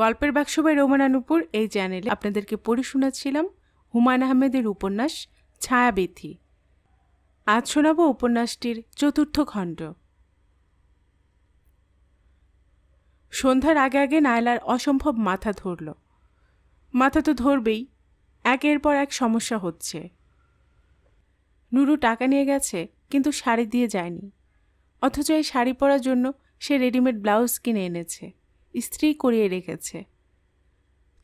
গল্পের বাক্স বাই রোমানানুপুর এই চ্যানেলে আপনাদেরকে পড়ে শোনাচ্ছিলাম হুমায়ুন আহমেদের উপন্যাস ছায়াবিথি আজ শোনাব উপন্যাসটির চতুর্থ খণ্ড সন্ধ্যার আগে আগে নায়লার অসম্ভব মাথা ধরল মাথা তো ধরবেই একের পর এক সমস্যা হচ্ছে নুরু টাকা নিয়ে গেছে কিন্তু শাড়ি দিয়ে যায়নি অথচ এই শাড়ি পরার জন্য সে রেডিমেড ব্লাউজ কিনে এনেছে স্ত্রী করিয়ে রেখেছে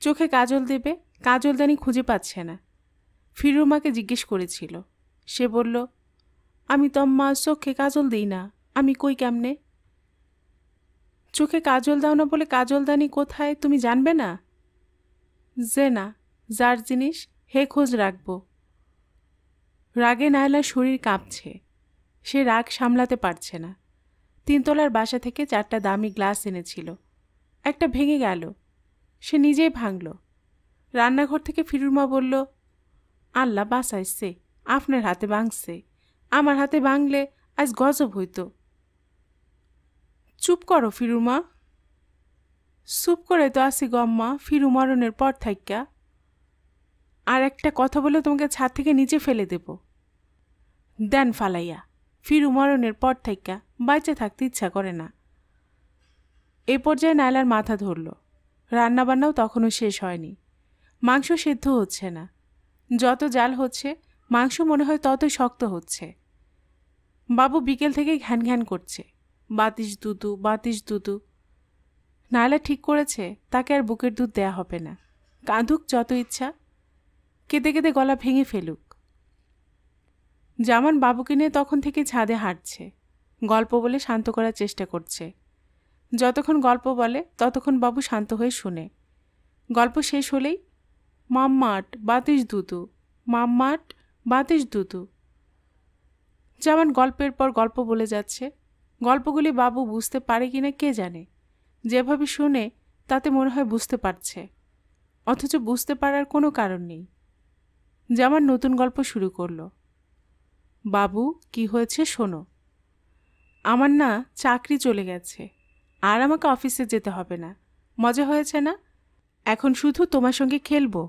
চোখে কাজল দেবে কাজলদানি খুঁজে পাচ্ছে না ফিরুমাকে জিজ্ঞেস করেছিল সে বলল আমি তো মা চোখে কাজল দিই না আমি কই কেমনে চোখে কাজল দাও না বলে কাজলদানি কোথায় তুমি জানবে না যে না যার জিনিস হে খোঁজ রাখব রাগে নায়লা শরীর কাঁপছে সে রাগ সামলাতে পারছে না তিনতলার বাসা থেকে চারটা দামি গ্লাস এনেছিল একটা ভেঙে গেল সে নিজেই ভাঙল রান্নাঘর থেকে ফিরুর মা বলল আল্লাহ বাসাইছে আপনার হাতে ভাঙছে আমার হাতে ভাঙলে আজ গজব হইত চুপ করো ফিরুমা চুপ করে তো আসি গম্মা ফিরু মরণের পর থাইকা আর একটা কথা বলে তোমাকে ছাদ থেকে নিচে ফেলে দেব দেন ফালাইয়া ফিরু মরণের পর থাইকা বাইচে থাকতে ইচ্ছা করে না এ পর্যায়ে নায়লার মাথা ধরল রান্নাবান্নাও তখনও শেষ হয়নি মাংস সিদ্ধ হচ্ছে না যত জাল হচ্ছে মাংস মনে হয় তত শক্ত হচ্ছে বাবু বিকেল থেকে ঘ্যান ঘ্যান করছে বাতিস দুদু বাতিস দুদু নায়লা ঠিক করেছে তাকে আর বুকের দুধ দেয়া হবে না কাঁধুক যত ইচ্ছা কেঁদে কেঁদে গলা ভেঙে ফেলুক জামান বাবুকে নিয়ে তখন থেকে ছাদে হাঁটছে গল্প বলে শান্ত করার চেষ্টা করছে যতক্ষণ গল্প বলে ততক্ষণ বাবু শান্ত হয়ে শুনে গল্প শেষ হলেই মাম্মাট বাতিস দুতু মাম্মাট বাতিস দুতু যেমন গল্পের পর গল্প বলে যাচ্ছে গল্পগুলি বাবু বুঝতে পারে কিনা কে জানে যেভাবে শুনে তাতে মনে হয় বুঝতে পারছে অথচ বুঝতে পারার কোনো কারণ নেই যেমন নতুন গল্প শুরু করল বাবু কি হয়েছে শোনো আমার না চাকরি চলে গেছে আর আমাকে অফিসে যেতে হবে না মজা হয়েছে না এখন শুধু তোমার সঙ্গে খেলবো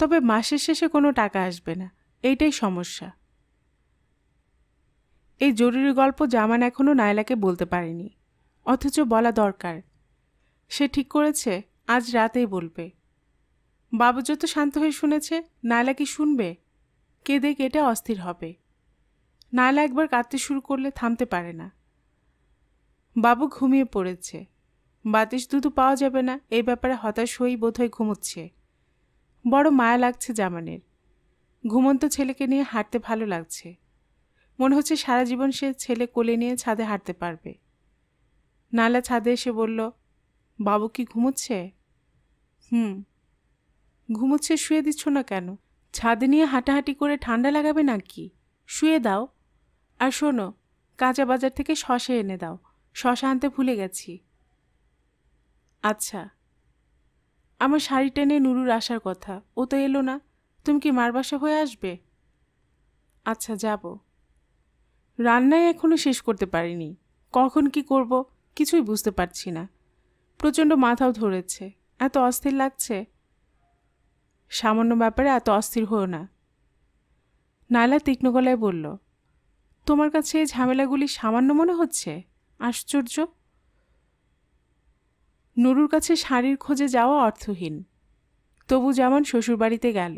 তবে মাসের শেষে কোনো টাকা আসবে না এইটাই সমস্যা এই জরুরি গল্প জামান এখনও নায়লাকে বলতে পারেনি অথচ বলা দরকার সে ঠিক করেছে আজ রাতেই বলবে বাবু যত শান্ত হয়ে শুনেছে নায়লা কি শুনবে কেঁদে কেটে অস্থির হবে নায়লা একবার কাঁদতে শুরু করলে থামতে পারে না বাবু ঘুমিয়ে পড়েছে বাতিস দুধু পাওয়া যাবে না এই ব্যাপারে হতাশ হয়েই বোধহয় ঘুমোচ্ছে বড় মায়া লাগছে জামানের ঘুমন্ত ছেলেকে নিয়ে হাঁটতে ভালো লাগছে মনে হচ্ছে সারা জীবন সে ছেলে কোলে নিয়ে ছাদে হাঁটতে পারবে নালা ছাদে এসে বলল বাবু কি ঘুমোচ্ছে হুম ঘুমোচ্ছে শুয়ে দিচ্ছ না কেন ছাদে নিয়ে হাঁটাহাঁটি করে ঠান্ডা লাগাবে নাকি শুয়ে দাও আর শোনো কাঁচা বাজার থেকে শসে এনে দাও শশা আনতে ভুলে গেছি আচ্ছা আমার শাড়ি টেনে নুরুর আসার কথা ও তো এলো না তুমি কি মার বাসা হয়ে আসবে আচ্ছা যাব রান্নাই এখনও শেষ করতে পারিনি কখন কি করব কিছুই বুঝতে পারছি না প্রচণ্ড মাথাও ধরেছে এত অস্থির লাগছে সামান্য ব্যাপারে এত অস্থির হও না নায়লা তীক্ষ্ণ গলায় বলল তোমার কাছে এই ঝামেলাগুলি সামান্য মনে হচ্ছে আশ্চর্য নুরুর কাছে শাড়ির খোঁজে যাওয়া অর্থহীন তবু যেমন শ্বশুরবাড়িতে গেল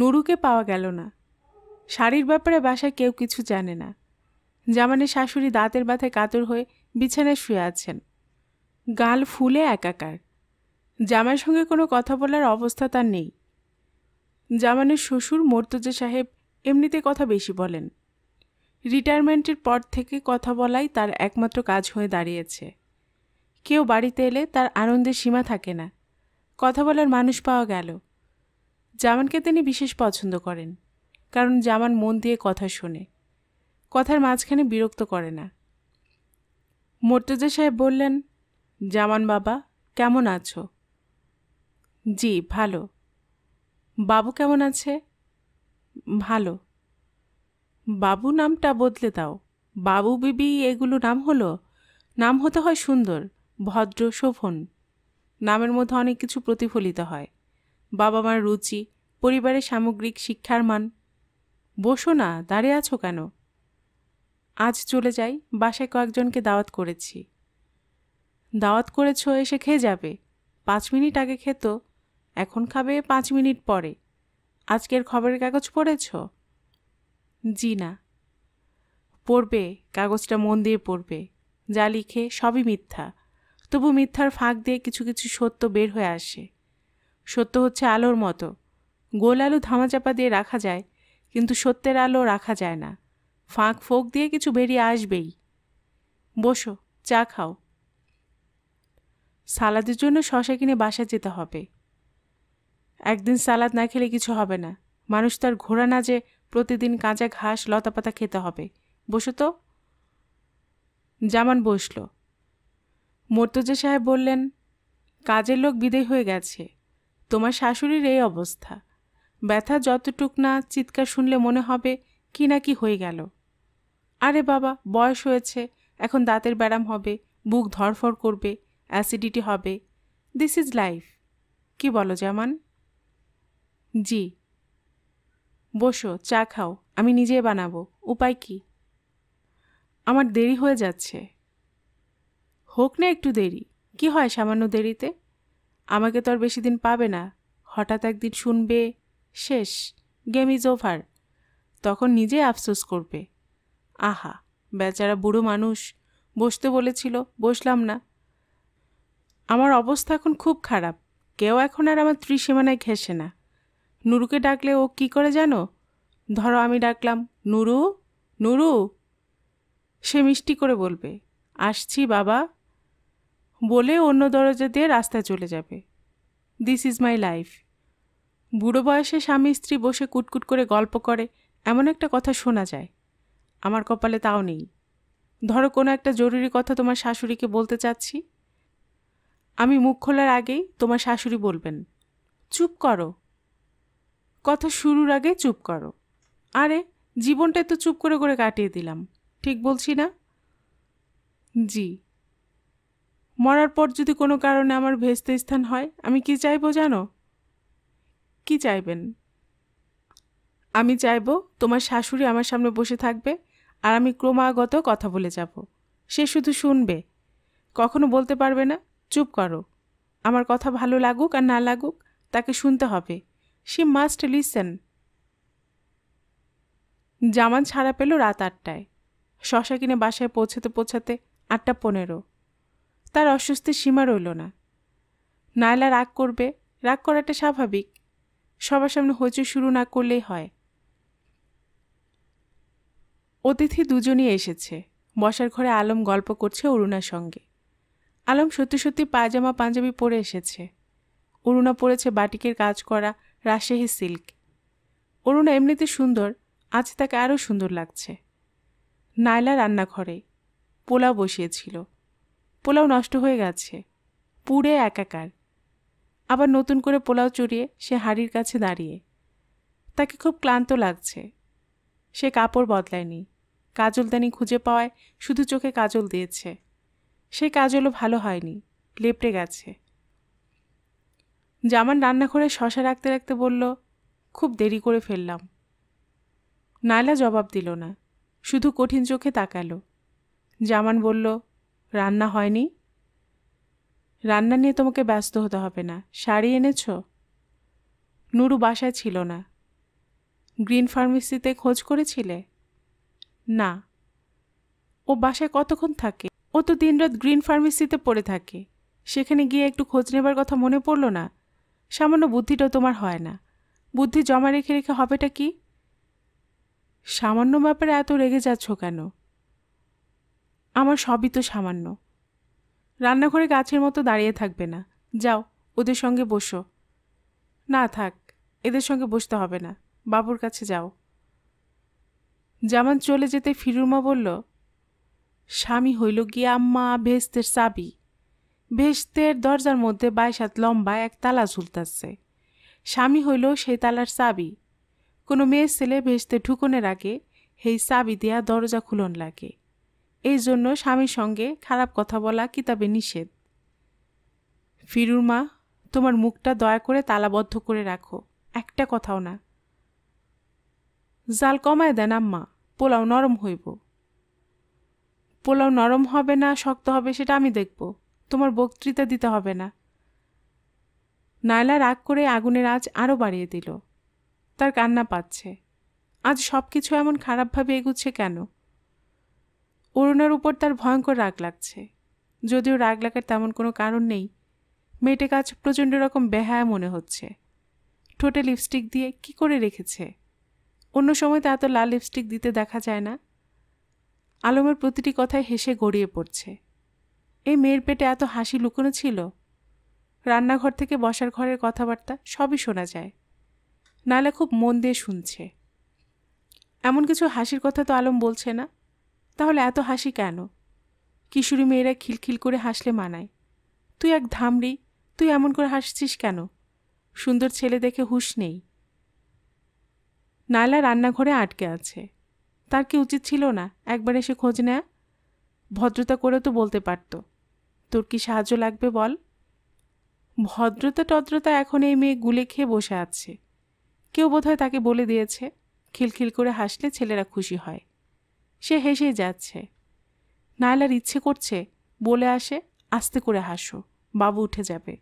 নুরুকে পাওয়া গেল না শাড়ির ব্যাপারে বাসায় কেউ কিছু জানে না জামানের শাশুড়ি দাঁতের ব্যথায় কাতর হয়ে বিছানায় শুয়ে আছেন গাল ফুলে একাকার জামার সঙ্গে কোনো কথা বলার অবস্থা তার নেই জামানের শ্বশুর মোর্তজা সাহেব এমনিতে কথা বেশি বলেন রিটায়ারমেন্টের পর থেকে কথা বলাই তার একমাত্র কাজ হয়ে দাঁড়িয়েছে কেউ বাড়িতে এলে তার আনন্দের সীমা থাকে না কথা বলার মানুষ পাওয়া গেল জামানকে তিনি বিশেষ পছন্দ করেন কারণ জামান মন দিয়ে কথা শোনে কথার মাঝখানে বিরক্ত করে না মোর্তজা সাহেব বললেন জামান বাবা কেমন আছো জি ভালো বাবু কেমন আছে ভালো বাবু নামটা বদলে দাও বাবু বিবি এগুলো নাম হলো নাম হতে হয় সুন্দর ভদ্র শোভন নামের মধ্যে অনেক কিছু প্রতিফলিত হয় বাবা মার রুচি পরিবারের সামগ্রিক শিক্ষার মান বসো না দাঁড়িয়ে আছো কেন আজ চলে যাই বাসায় কয়েকজনকে দাওয়াত করেছি দাওয়াত করেছ এসে খেয়ে যাবে পাঁচ মিনিট আগে খেত এখন খাবে পাঁচ মিনিট পরে আজকের খবরের কাগজ পড়েছো জি না পড়বে কাগজটা মন দিয়ে পড়বে যা লিখে সবই মিথ্যা তবু মিথ্যার ফাঁক দিয়ে কিছু কিছু সত্য বের হয়ে আসে সত্য হচ্ছে আলোর মতো গোল আলু ধামাচাপা দিয়ে রাখা যায় কিন্তু সত্যের আলো রাখা যায় না ফাঁক ফোঁক দিয়ে কিছু বেরিয়ে আসবেই বসো চা খাও সালাদের জন্য শশা কিনে বাসা যেতে হবে একদিন সালাদ না খেলে কিছু হবে না মানুষ তার ঘোড়া না যে প্রতিদিন কাঁচা ঘাস লতাপাতা খেতে হবে বসো তো জামান বসল মর্তজে সাহেব বললেন কাজের লোক বিদেয় হয়ে গেছে তোমার শাশুড়ির এই অবস্থা ব্যথা যতটুক না চিৎকার শুনলে মনে হবে কি না কি হয়ে গেল আরে বাবা বয়স হয়েছে এখন দাঁতের ব্যারাম হবে বুক ধরফর করবে অ্যাসিডিটি হবে দিস ইজ লাইফ কি বলো জামান জি বসো চা খাও আমি নিজে বানাবো উপায় কি আমার দেরি হয়ে যাচ্ছে হোক না একটু দেরি কি হয় সামান্য দেরিতে আমাকে তো আর বেশি দিন পাবে না হঠাৎ একদিন শুনবে শেষ গেম ইজ ওভার তখন নিজে আফসোস করবে আহা বেচারা বুড়ো মানুষ বসতে বলেছিল বসলাম না আমার অবস্থা এখন খুব খারাপ কেউ এখন আর আমার ত্রিসীমানায় ঘেসে না নুরুকে ডাকলে ও কি করে জানো ধরো আমি ডাকলাম নুরু নুরু সে মিষ্টি করে বলবে আসছি বাবা বলে অন্য দরজা দিয়ে রাস্তায় চলে যাবে দিস ইজ মাই লাইফ বুড়ো বয়সে স্বামী স্ত্রী বসে কুটকুট করে গল্প করে এমন একটা কথা শোনা যায় আমার কপালে তাও নেই ধরো কোনো একটা জরুরি কথা তোমার শাশুড়িকে বলতে চাচ্ছি আমি মুখ খোলার আগেই তোমার শাশুড়ি বলবেন চুপ করো কথা শুরুর আগে চুপ করো আরে জীবনটা তো চুপ করে করে কাটিয়ে দিলাম ঠিক বলছি না জি মরার পর যদি কোনো কারণে আমার ভেস্তে স্থান হয় আমি কি চাইবো জানো কি চাইবেন আমি চাইবো তোমার শাশুড়ি আমার সামনে বসে থাকবে আর আমি ক্রমাগত কথা বলে যাব সে শুধু শুনবে কখনো বলতে পারবে না চুপ করো আমার কথা ভালো লাগুক আর না লাগুক তাকে শুনতে হবে শি মাস্ট লিসেন জামান ছাড়া পেল রাত আটটায় শশা কিনে বাসায় পৌঁছাতে পৌঁছাতে আটটা পনেরো তার অস্বস্তির সীমা রইল না নায়লা রাগ করবে রাগ করাটা স্বাভাবিক সবার সামনে হইচই শুরু না করলেই হয় অতিথি দুজনই এসেছে বসার ঘরে আলম গল্প করছে অরুণার সঙ্গে আলম সত্যি সত্যি পায়জামা পাঞ্জাবি পরে এসেছে অরুণা পড়েছে বাটিকের কাজ করা রাশেহি সিল্ক অরুণা এমনিতে সুন্দর আজ তাকে আরও সুন্দর লাগছে নাইলা রান্নাঘরে পোলাও বসিয়েছিল পোলাও নষ্ট হয়ে গেছে পুড়ে একাকার আবার নতুন করে পোলাও চড়িয়ে সে হাড়ির কাছে দাঁড়িয়ে তাকে খুব ক্লান্ত লাগছে সে কাপড় বদলায়নি কাজলদানি খুঁজে পাওয়ায় শুধু চোখে কাজল দিয়েছে সে কাজলও ভালো হয়নি লেপটে গেছে জামান রান্নাঘরে শশা রাখতে রাখতে বলল খুব দেরি করে ফেললাম নাইলা জবাব দিল না শুধু কঠিন চোখে তাকালো জামান বলল রান্না হয়নি রান্না নিয়ে তোমাকে ব্যস্ত হতে হবে না শাড়ি এনেছ নুরু বাসায় ছিল না গ্রিন ফার্মেসিতে খোঁজ করেছিলে না ও বাসায় কতক্ষণ থাকে ও তো দিনরাত গ্রিন ফার্মেসিতে পড়ে থাকে সেখানে গিয়ে একটু খোঁজ নেবার কথা মনে পড়ল না সামান্য বুদ্ধিটাও তোমার হয় না বুদ্ধি জমা রেখে রেখে হবেটা কি সামান্য ব্যাপারে এত রেগে যাচ্ছ কেন আমার সবই তো সামান্য রান্নাঘরে গাছের মতো দাঁড়িয়ে থাকবে না যাও ওদের সঙ্গে বসো না থাক এদের সঙ্গে বসতে হবে না বাবুর কাছে যাও জামান চলে যেতে ফিরুমা বলল স্বামী হইল গিয়া আম্মা ভেস্তের চাবি বেহেস্তের দরজার মধ্যে বাইশ হাত লম্বা এক তালা ঝুলতাছে স্বামী হইল সেই তালার চাবি কোনো মেয়ের ছেলে ভেসতে ঢুকনে আগে সেই চাবি দিয়া দরজা খুলন লাগে এই জন্য স্বামীর সঙ্গে খারাপ কথা বলা কিতাবে নিষেধ ফিরুর মা তোমার মুখটা দয়া করে তালাবদ্ধ করে রাখো একটা কথাও না জাল কমায় দেন আম্মা পোলাও নরম হইব পোলাও নরম হবে না শক্ত হবে সেটা আমি দেখবো তোমার বক্তৃতা দিতে হবে না নায়লা রাগ করে আগুনের আজ আরও বাড়িয়ে দিল তার কান্না পাচ্ছে আজ সব কিছু এমন খারাপভাবে এগুচ্ছে কেন অরুণার উপর তার ভয়ঙ্কর রাগ লাগছে যদিও রাগ লাগার তেমন কোনো কারণ নেই মেটে কাজ প্রচণ্ড রকম বেহায়া মনে হচ্ছে ঠোঁটে লিপস্টিক দিয়ে কি করে রেখেছে অন্য সময় তা এত লাল লিপস্টিক দিতে দেখা যায় না আলমের প্রতিটি কথায় হেসে গড়িয়ে পড়ছে এই মেয়ের পেটে এত হাসি লুকোনো ছিল রান্নাঘর থেকে বসার ঘরের কথাবার্তা সবই শোনা যায় নালা খুব মন দিয়ে শুনছে এমন কিছু হাসির কথা তো আলম বলছে না তাহলে এত হাসি কেন কিশোরী মেয়েরা খিলখিল করে হাসলে মানায় তুই এক ধামড়ি তুই এমন করে হাসছিস কেন সুন্দর ছেলে দেখে হুশ নেই নালা রান্নাঘরে আটকে আছে তার কি উচিত ছিল না একবার এসে খোঁজ নেয়া ভদ্রতা করে তো বলতে পারতো তোর কি সাহায্য লাগবে বল ভদ্রতা টদ্রতা এখন এই মেয়ে গুলে খেয়ে বসে আছে কেউ বোধহয় তাকে বলে দিয়েছে খিলখিল করে হাসলে ছেলেরা খুশি হয় সে হেসেই যাচ্ছে নাইলার ইচ্ছে করছে বলে আসে আস্তে করে হাসো বাবু উঠে যাবে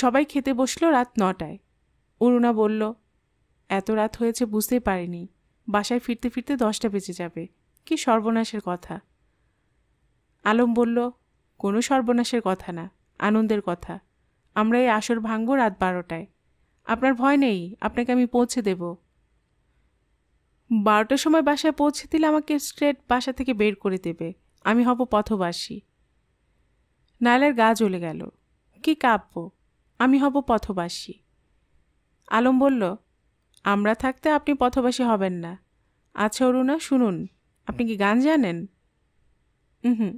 সবাই খেতে বসলো রাত নটায় অরুণা বলল এত রাত হয়েছে বুঝতে পারিনি বাসায় ফিরতে ফিরতে দশটা বেজে যাবে কি সর্বনাশের কথা আলম বলল কোনো সর্বনাশের কথা না আনন্দের কথা আমরা এই আসর ভাঙব রাত বারোটায় আপনার ভয় নেই আপনাকে আমি পৌঁছে দেব বারোটার সময় বাসায় পৌঁছে দিলে আমাকে স্ট্রেট বাসা থেকে বের করে দেবে আমি হব পথবাসী নাইলার গা জ্বলে গেল কি কাব্য আমি হব পথবাসী আলম বলল আমরা থাকতে আপনি পথবাসী হবেন না আচ্ছা অরুণা শুনুন আপনি কি গান জানেন হুম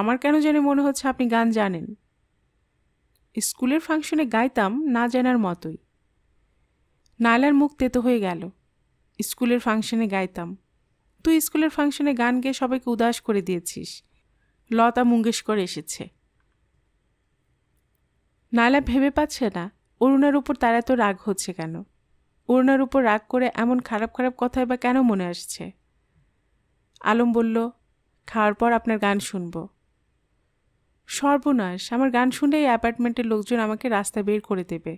আমার কেন জানি মনে হচ্ছে আপনি গান জানেন স্কুলের ফাংশনে গাইতাম না জানার মতোই নাইলার মুখ তেতো হয়ে গেল স্কুলের ফাংশনে গাইতাম তুই স্কুলের ফাংশনে গান গেয়ে সবাইকে উদাস করে দিয়েছিস লতা মঙ্গেশকর এসেছে নাইলা ভেবে পাচ্ছে না অরুণার উপর তার এত রাগ হচ্ছে কেন অরুণার উপর রাগ করে এমন খারাপ খারাপ কথাই বা কেন মনে আসছে আলম বলল খাওয়ার পর আপনার গান শুনবো সর্বনাশ আমার গান শুনে এই অ্যাপার্টমেন্টের লোকজন আমাকে রাস্তায় বের করে দেবে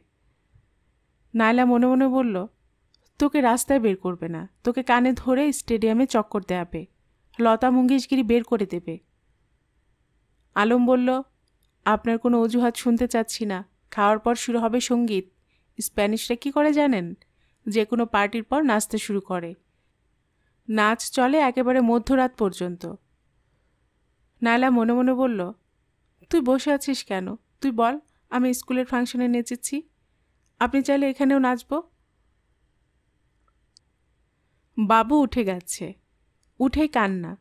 নায়লা মনে মনে বলল তোকে রাস্তায় বের করবে না তোকে কানে ধরে স্টেডিয়ামে চক্কর দেয়াবে লতা মঙ্গেশগিরি বের করে দেবে আলম বলল আপনার কোনো অজুহাত শুনতে চাচ্ছি না খাওয়ার পর শুরু হবে সঙ্গীত স্প্যানিশরা কি করে জানেন যে কোনো পার্টির পর নাচতে শুরু করে নাচ চলে একেবারে মধ্যরাত পর্যন্ত নায়লা মনে মনে বলল তুই বসে আছিস কেন তুই বল আমি স্কুলের ফাংশনে নেচেছি আপনি চাইলে এখানেও নাচব বাবু উঠে গেছে উঠে কান্না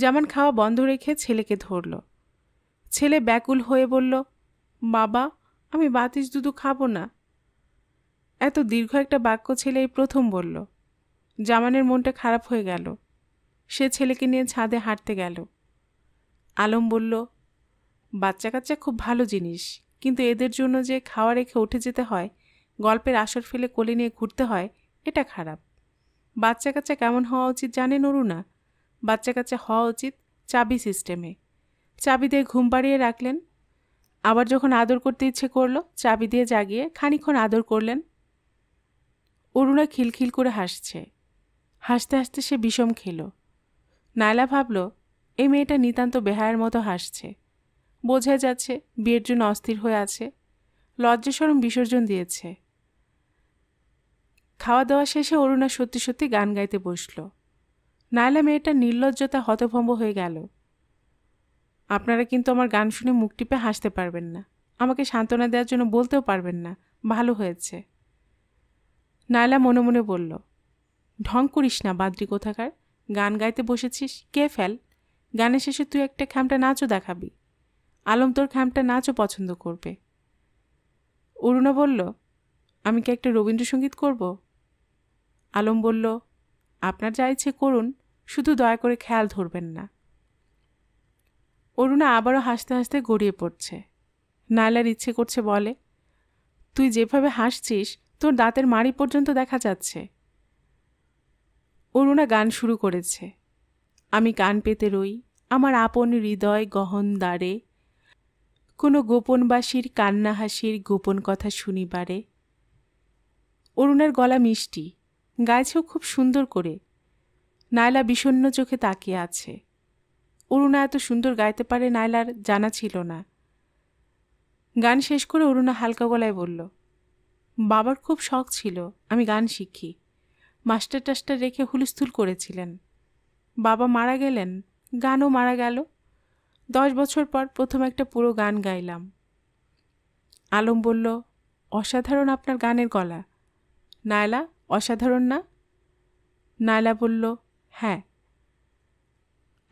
যেমন খাওয়া বন্ধ রেখে ছেলেকে ধরল ছেলে ব্যাকুল হয়ে বলল বাবা আমি বাতিস দুধু খাবো না এত দীর্ঘ একটা বাক্য ছেলে এই প্রথম বলল জামানের মনটা খারাপ হয়ে গেল সে ছেলেকে নিয়ে ছাদে হাঁটতে গেল আলম বলল বাচ্চা কাচ্চা খুব ভালো জিনিস কিন্তু এদের জন্য যে খাওয়া রেখে উঠে যেতে হয় গল্পের আসর ফেলে কোলে নিয়ে ঘুরতে হয় এটা খারাপ বাচ্চা কাচ্চা কেমন হওয়া উচিত জানে নরুনা বাচ্চা কাচ্চা হওয়া উচিত চাবি সিস্টেমে চাবি দিয়ে ঘুম পাড়িয়ে রাখলেন আবার যখন আদর করতে ইচ্ছে করলো চাবি দিয়ে জাগিয়ে খানিক্ষণ আদর করলেন অরুণা খিলখিল করে হাসছে হাসতে হাসতে সে বিষম খেল নায়লা ভাবল এই মেয়েটা নিতান্ত বেহায়ের মতো হাসছে বোঝা যাচ্ছে বিয়ের জন্য অস্থির হয়ে আছে লজ্জাসরম বিসর্জন দিয়েছে খাওয়া দাওয়া শেষে অরুণা সত্যি সত্যি গান গাইতে বসল নাইলা মেয়েটা নির্লজ্জতা হতভম্ব হয়ে গেল আপনারা কিন্তু আমার গান শুনে মুখ টিপে হাসতে পারবেন না আমাকে সান্ত্বনা দেওয়ার জন্য বলতেও পারবেন না ভালো হয়েছে নায়লা মনে মনে বলল ঢং করিস না বাদ্রি কোথাকার গান গাইতে বসেছিস কে ফেল গানের শেষে তুই একটা খামটা নাচও দেখাবি আলম তোর খামটা নাচও পছন্দ করবে অরুণা বলল আমি কি একটা রবীন্দ্রসঙ্গীত করব আলম বলল আপনার যা ইচ্ছে করুন শুধু দয়া করে খেয়াল ধরবেন না অরুণা আবারও হাসতে হাসতে গড়িয়ে পড়ছে নায়লার ইচ্ছে করছে বলে তুই যেভাবে হাসছিস তোর দাঁতের মাড়ি পর্যন্ত দেখা যাচ্ছে অরুণা গান শুরু করেছে আমি কান পেতে রই আমার আপন হৃদয় গহন দ্বারে কোনো গোপনবাসীর কান্নাহাসির গোপন কথা শুনিবারে অরুণার গলা মিষ্টি গাইছেও খুব সুন্দর করে নায়লা বিষণ্ন চোখে তাকিয়ে আছে অরুণা এত সুন্দর গাইতে পারে নায়লার জানা ছিল না গান শেষ করে অরুণা হালকা গলায় বলল বাবার খুব শখ ছিল আমি গান শিখি মাস্টার টাস্টার রেখে হুলস্থুল করেছিলেন বাবা মারা গেলেন গানও মারা গেল দশ বছর পর প্রথম একটা পুরো গান গাইলাম আলম বলল অসাধারণ আপনার গানের গলা নায়লা অসাধারণ না নায়লা বলল হ্যাঁ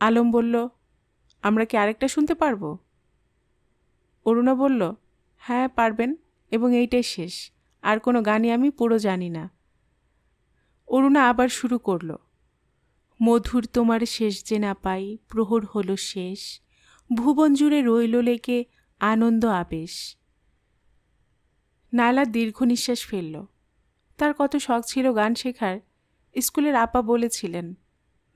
আলম বলল আমরা কি আরেকটা শুনতে পারবো অরুণা বলল হ্যাঁ পারবেন এবং এইটাই শেষ আর কোনো গানই আমি পুরো জানি না অরুণা আবার শুরু করল মধুর তোমার শেষ যে না পাই প্রহর হলো শেষ ভুবন জুড়ে রইল লেকে আনন্দ আবেশ নালা দীর্ঘ নিঃশ্বাস ফেলল তার কত শখ ছিল গান শেখার স্কুলের আপা বলেছিলেন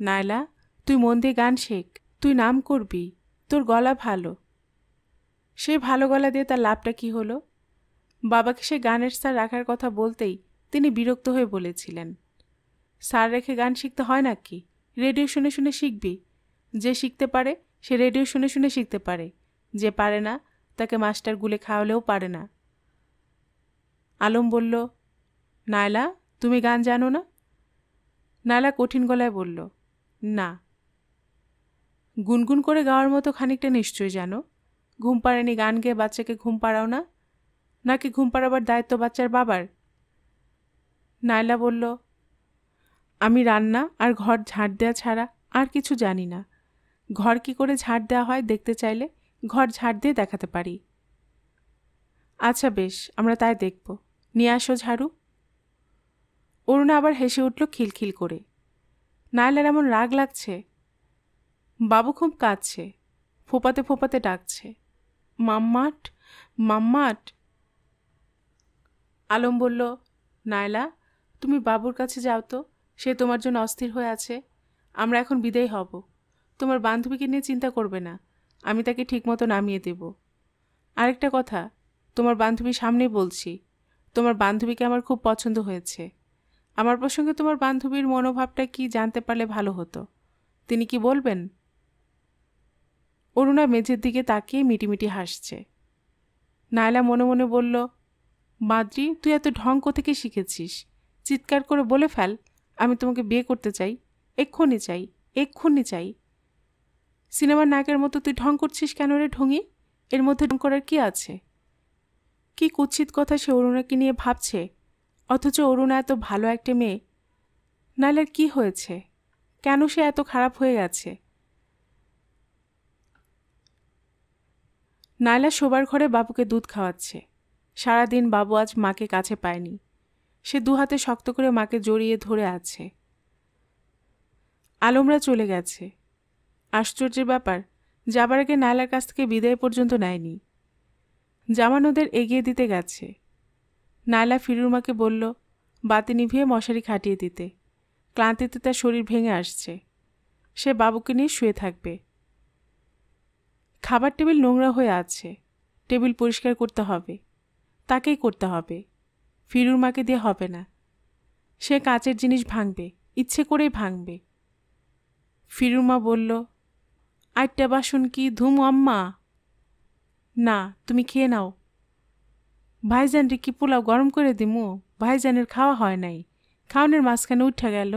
নায়লা তুই মন দিয়ে গান শেখ তুই নাম করবি তোর গলা ভালো সে ভালো গলা দিয়ে তার লাভটা কি হলো বাবাকে সে গানের স্যার রাখার কথা বলতেই তিনি বিরক্ত হয়ে বলেছিলেন স্যার রেখে গান শিখতে হয় নাকি রেডিও শুনে শুনে শিখবি যে শিখতে পারে সে রেডিও শুনে শুনে শিখতে পারে যে পারে না তাকে মাস্টার গুলে খাওয়ালেও পারে না আলম বলল নায়লা তুমি গান জানো না নায়লা কঠিন গলায় বলল না গুনগুন করে গাওয়ার মতো খানিকটা নিশ্চয় জানো ঘুম পাড়েনি গান গেয়ে বাচ্চাকে ঘুম পাড়াও না নাকি ঘুম পাড়াবার দায়িত্ব বাচ্চার বাবার নায়লা বলল আমি রান্না আর ঘর ঝাঁট দেয়া ছাড়া আর কিছু জানি না ঘর কি করে ঝাড় দেওয়া হয় দেখতে চাইলে ঘর ঝাড় দিয়ে দেখাতে পারি আচ্ছা বেশ আমরা তাই দেখব নিয়ে আসো ঝাড়ু অরুণা আবার হেসে উঠল খিলখিল করে নায়লার এমন রাগ লাগছে বাবু খুব কাঁদছে ফোপাতে ফোপাতে ডাকছে মাম্মাট মাম্মাট আলম বলল নায়লা তুমি বাবুর কাছে যাও তো সে তোমার জন্য অস্থির হয়ে আছে আমরা এখন বিদায় হব তোমার বান্ধবীকে নিয়ে চিন্তা করবে না আমি তাকে ঠিকমতো নামিয়ে দেব আরেকটা কথা তোমার বান্ধবীর সামনে বলছি তোমার বান্ধবীকে আমার খুব পছন্দ হয়েছে আমার প্রসঙ্গে তোমার বান্ধবীর মনোভাবটা কি জানতে পারলে ভালো হতো তিনি কি বলবেন অরুণা মেঝের দিকে তাকিয়ে মিটিমিটি হাসছে নায়লা মনে মনে বলল মাদ্রি তুই এত ঢং থেকে শিখেছিস চিৎকার করে বলে ফেল আমি তোমাকে বিয়ে করতে চাই এক্ষুনি চাই এক্ষুনি চাই সিনেমার নায়কের মতো তুই ঢং করছিস কেন রে ঢঙি এর মধ্যে ঢং করার কি আছে কি কুচ্ছিত কথা সে অরুণাকে নিয়ে ভাবছে অথচ অরুণা এত ভালো একটা মেয়ে নাহলে কি হয়েছে কেন সে এত খারাপ হয়ে গেছে নায়লা শোবার ঘরে বাবুকে দুধ খাওয়াচ্ছে সারাদিন বাবু আজ মাকে কাছে পায়নি সে দু হাতে শক্ত করে মাকে জড়িয়ে ধরে আছে আলমরা চলে গেছে আশ্চর্যের ব্যাপার যাবার আগে নায়লার কাছ থেকে বিদায় পর্যন্ত নেয়নি জামান ওদের এগিয়ে দিতে গেছে নায়লা ফিরুর মাকে বলল বাতি নিভিয়ে মশারি খাটিয়ে দিতে ক্লান্তিতে তার শরীর ভেঙে আসছে সে বাবুকে নিয়ে শুয়ে থাকবে খাবার টেবিল নোংরা হয়ে আছে টেবিল পরিষ্কার করতে হবে তাকেই করতে হবে ফিরুর মাকে দিয়ে হবে না সে কাঁচের জিনিস ভাঙবে ইচ্ছে করেই ভাঙবে ফিরুর মা বলল আটটা বাসন কি ধুম আম্মা না তুমি খেয়ে নাও ভাইজান রে কি পোলাও গরম করে দিমু ভাইজানের খাওয়া হয় নাই খাওনের মাঝখানে উঠে গেল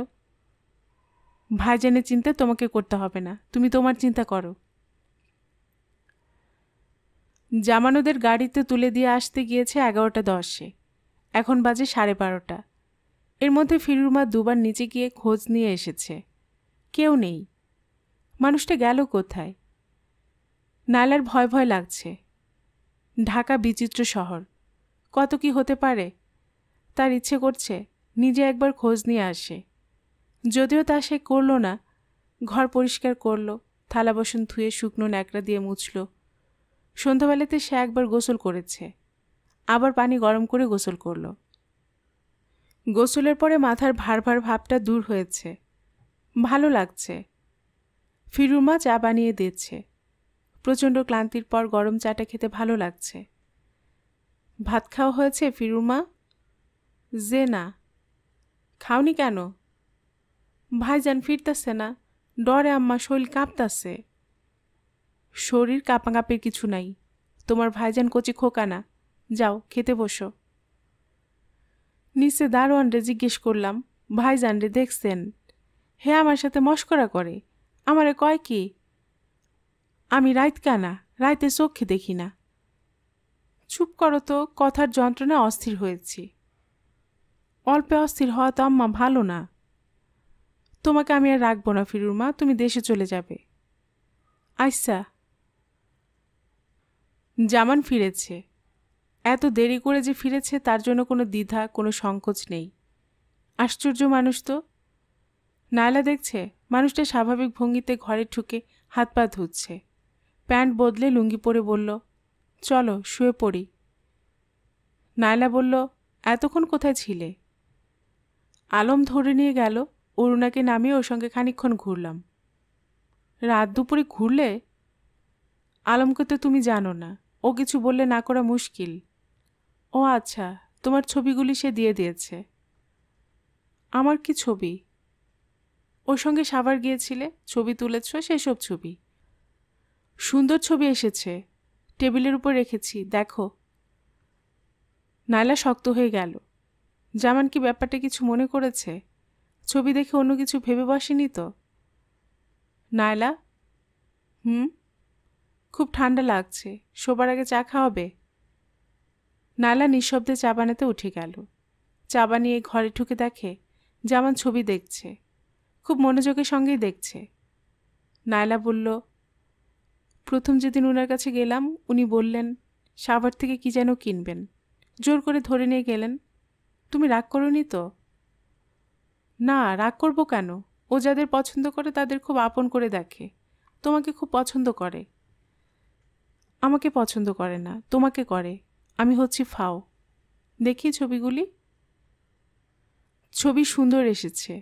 ভাইজানের চিন্তা তোমাকে করতে হবে না তুমি তোমার চিন্তা করো জামানোদের গাড়িতে তুলে দিয়ে আসতে গিয়েছে এগারোটা দশে এখন বাজে সাড়ে বারোটা এর মধ্যে ফিরুমা দুবার নিচে গিয়ে খোঁজ নিয়ে এসেছে কেউ নেই মানুষটা গেল কোথায় নাইলার ভয় ভয় লাগছে ঢাকা বিচিত্র শহর কত কি হতে পারে তার ইচ্ছে করছে নিজে একবার খোঁজ নিয়ে আসে যদিও তা সে করল না ঘর পরিষ্কার করল থালা বাসন ধুয়ে শুকনো ন্যাকড়া দিয়ে মুছল সন্ধ্যাবেলাতে সে একবার গোসল করেছে আবার পানি গরম করে গোসল করল গোসলের পরে মাথার ভার ভার ভাবটা দূর হয়েছে ভালো লাগছে ফিরুমা চা বানিয়ে দিচ্ছে প্রচণ্ড ক্লান্তির পর গরম চাটা খেতে ভালো লাগছে ভাত খাওয়া হয়েছে ফিরুমা যে না খাওনি কেন ভাইজান ফিরতেছে না ডরে আম্মা শরীর কাঁপতাছে শরীর কাঁপাকাঁপের কিছু নাই তোমার ভাইজান কচি খোকা না যাও খেতে বসো নিচে দারোয়ানরে জিজ্ঞেস করলাম ভাইজানরে দেখছেন হে আমার সাথে মস্করা করে আমারে কয় কি আমি রাইত কানা রাইতে চোখে দেখি না চুপ করো তো কথার যন্ত্রণা অস্থির হয়েছি অল্পে অস্থির হওয়া তো আম্মা ভালো না তোমাকে আমি আর রাখবো না ফিরুর মা তুমি দেশে চলে যাবে আইসা জামান ফিরেছে এত দেরি করে যে ফিরেছে তার জন্য কোনো দ্বিধা কোনো সংকোচ নেই আশ্চর্য মানুষ তো নায়লা দেখছে মানুষটা স্বাভাবিক ভঙ্গিতে ঘরে ঠুকে হাত পা ধুচ্ছে প্যান্ট বদলে লুঙ্গি পরে বলল চলো শুয়ে পড়ি নায়লা বলল এতক্ষণ কোথায় ছিলে আলম ধরে নিয়ে গেল অরুণাকে নামিয়ে ওর সঙ্গে খানিক্ষণ ঘুরলাম রাত দুপুরে ঘুরলে আলমকে তো তুমি জানো না ও কিছু বললে না করা মুশকিল ও আচ্ছা তোমার ছবিগুলি সে দিয়ে দিয়েছে আমার কি ছবি ওর সঙ্গে সাবার গিয়েছিলে ছবি তুলেছ সেসব ছবি সুন্দর ছবি এসেছে টেবিলের উপর রেখেছি দেখো নাইলা শক্ত হয়ে গেল জামান কি ব্যাপারটা কিছু মনে করেছে ছবি দেখে অন্য কিছু ভেবে বসেনি তো নায়লা হুম খুব ঠান্ডা লাগছে শোবার আগে চা খাওয়াবে নালা নিঃশব্দে চা বানাতে উঠে গেল চা বানিয়ে ঘরে ঠুকে দেখে জামান ছবি দেখছে খুব মনোযোগের সঙ্গেই দেখছে নায়লা বলল প্রথম যেদিন ওনার কাছে গেলাম উনি বললেন সাভার থেকে কি যেন কিনবেন জোর করে ধরে নিয়ে গেলেন তুমি রাগ করনি তো না রাগ করবো কেন ও যাদের পছন্দ করে তাদের খুব আপন করে দেখে তোমাকে খুব পছন্দ করে আমাকে পছন্দ করে না তোমাকে করে আমি হচ্ছি ফাও দেখি ছবিগুলি ছবি সুন্দর এসেছে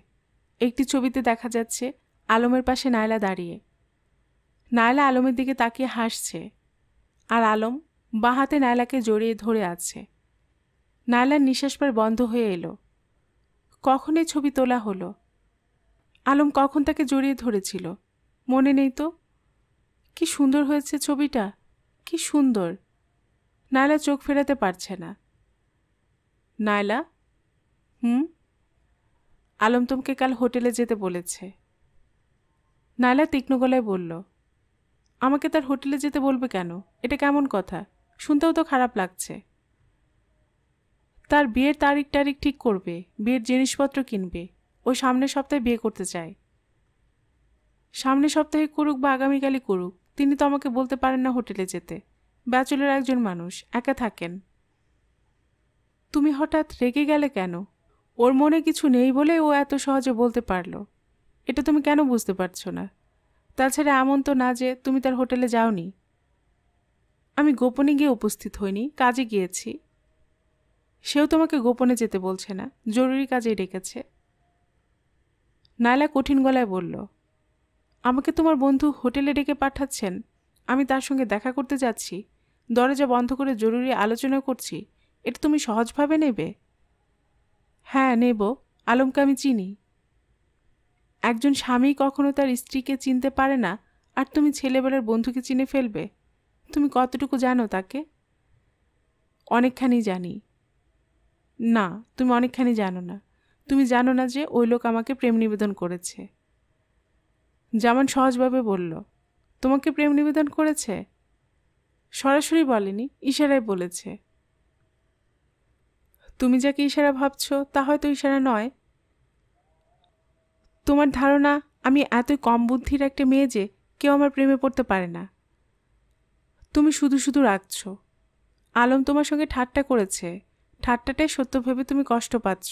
একটি ছবিতে দেখা যাচ্ছে আলমের পাশে নায়লা দাঁড়িয়ে নায়লা আলমের দিকে তাকিয়ে হাসছে আর আলম বাহাতে নায়লাকে জড়িয়ে ধরে আছে নায়লার নিঃশ্বাস পর বন্ধ হয়ে এলো কখন এই ছবি তোলা হলো আলম কখন তাকে জড়িয়ে ধরেছিল মনে নেই তো কি সুন্দর হয়েছে ছবিটা কি সুন্দর নায়লা চোখ ফেরাতে পারছে না নায়লা হুম আলম তোমকে কাল হোটেলে যেতে বলেছে নায়লা তীক্ষ্ণ গলায় বলল আমাকে তার হোটেলে যেতে বলবে কেন এটা কেমন কথা শুনতেও তো খারাপ লাগছে তার বিয়ের তারিখ টারিখ ঠিক করবে বিয়ের জিনিসপত্র কিনবে ও সামনের সপ্তাহে বিয়ে করতে চায় সামনের সপ্তাহে করুক বা আগামীকালই করুক তিনি তো আমাকে বলতে পারেন না হোটেলে যেতে ব্যাচেলর একজন মানুষ একা থাকেন তুমি হঠাৎ রেগে গেলে কেন ওর মনে কিছু নেই বলে ও এত সহজে বলতে পারলো এটা তুমি কেন বুঝতে পারছো না তাছাড়া এমন তো না যে তুমি তার হোটেলে যাওনি আমি গোপনে গিয়ে উপস্থিত হইনি কাজে গিয়েছি সেও তোমাকে গোপনে যেতে বলছে না জরুরি কাজে ডেকেছে নাইলা কঠিন গলায় বলল আমাকে তোমার বন্ধু হোটেলে ডেকে পাঠাচ্ছেন আমি তার সঙ্গে দেখা করতে যাচ্ছি দরজা বন্ধ করে জরুরি আলোচনা করছি এটা তুমি সহজভাবে নেবে হ্যাঁ নেব আলমকে আমি চিনি একজন স্বামী কখনো তার স্ত্রীকে চিনতে পারে না আর তুমি ছেলেবেলার বন্ধুকে চিনে ফেলবে তুমি কতটুকু জানো তাকে অনেকখানি জানি না তুমি অনেকখানি জানো না তুমি জানো না যে ওই লোক আমাকে প্রেম নিবেদন করেছে যেমন সহজভাবে বলল তোমাকে প্রেম নিবেদন করেছে সরাসরি বলেনি ইশারায় বলেছে তুমি যাকে ইশারা ভাবছ তা হয়তো ইশারা নয় তোমার ধারণা আমি এতই কম বুদ্ধির একটা মেয়ে যে কেউ আমার প্রেমে পড়তে পারে না তুমি শুধু শুধু রাখছ আলম তোমার সঙ্গে ঠাট্টা করেছে ঠাট্টাটাই সত্য ভেবে তুমি কষ্ট পাচ্ছ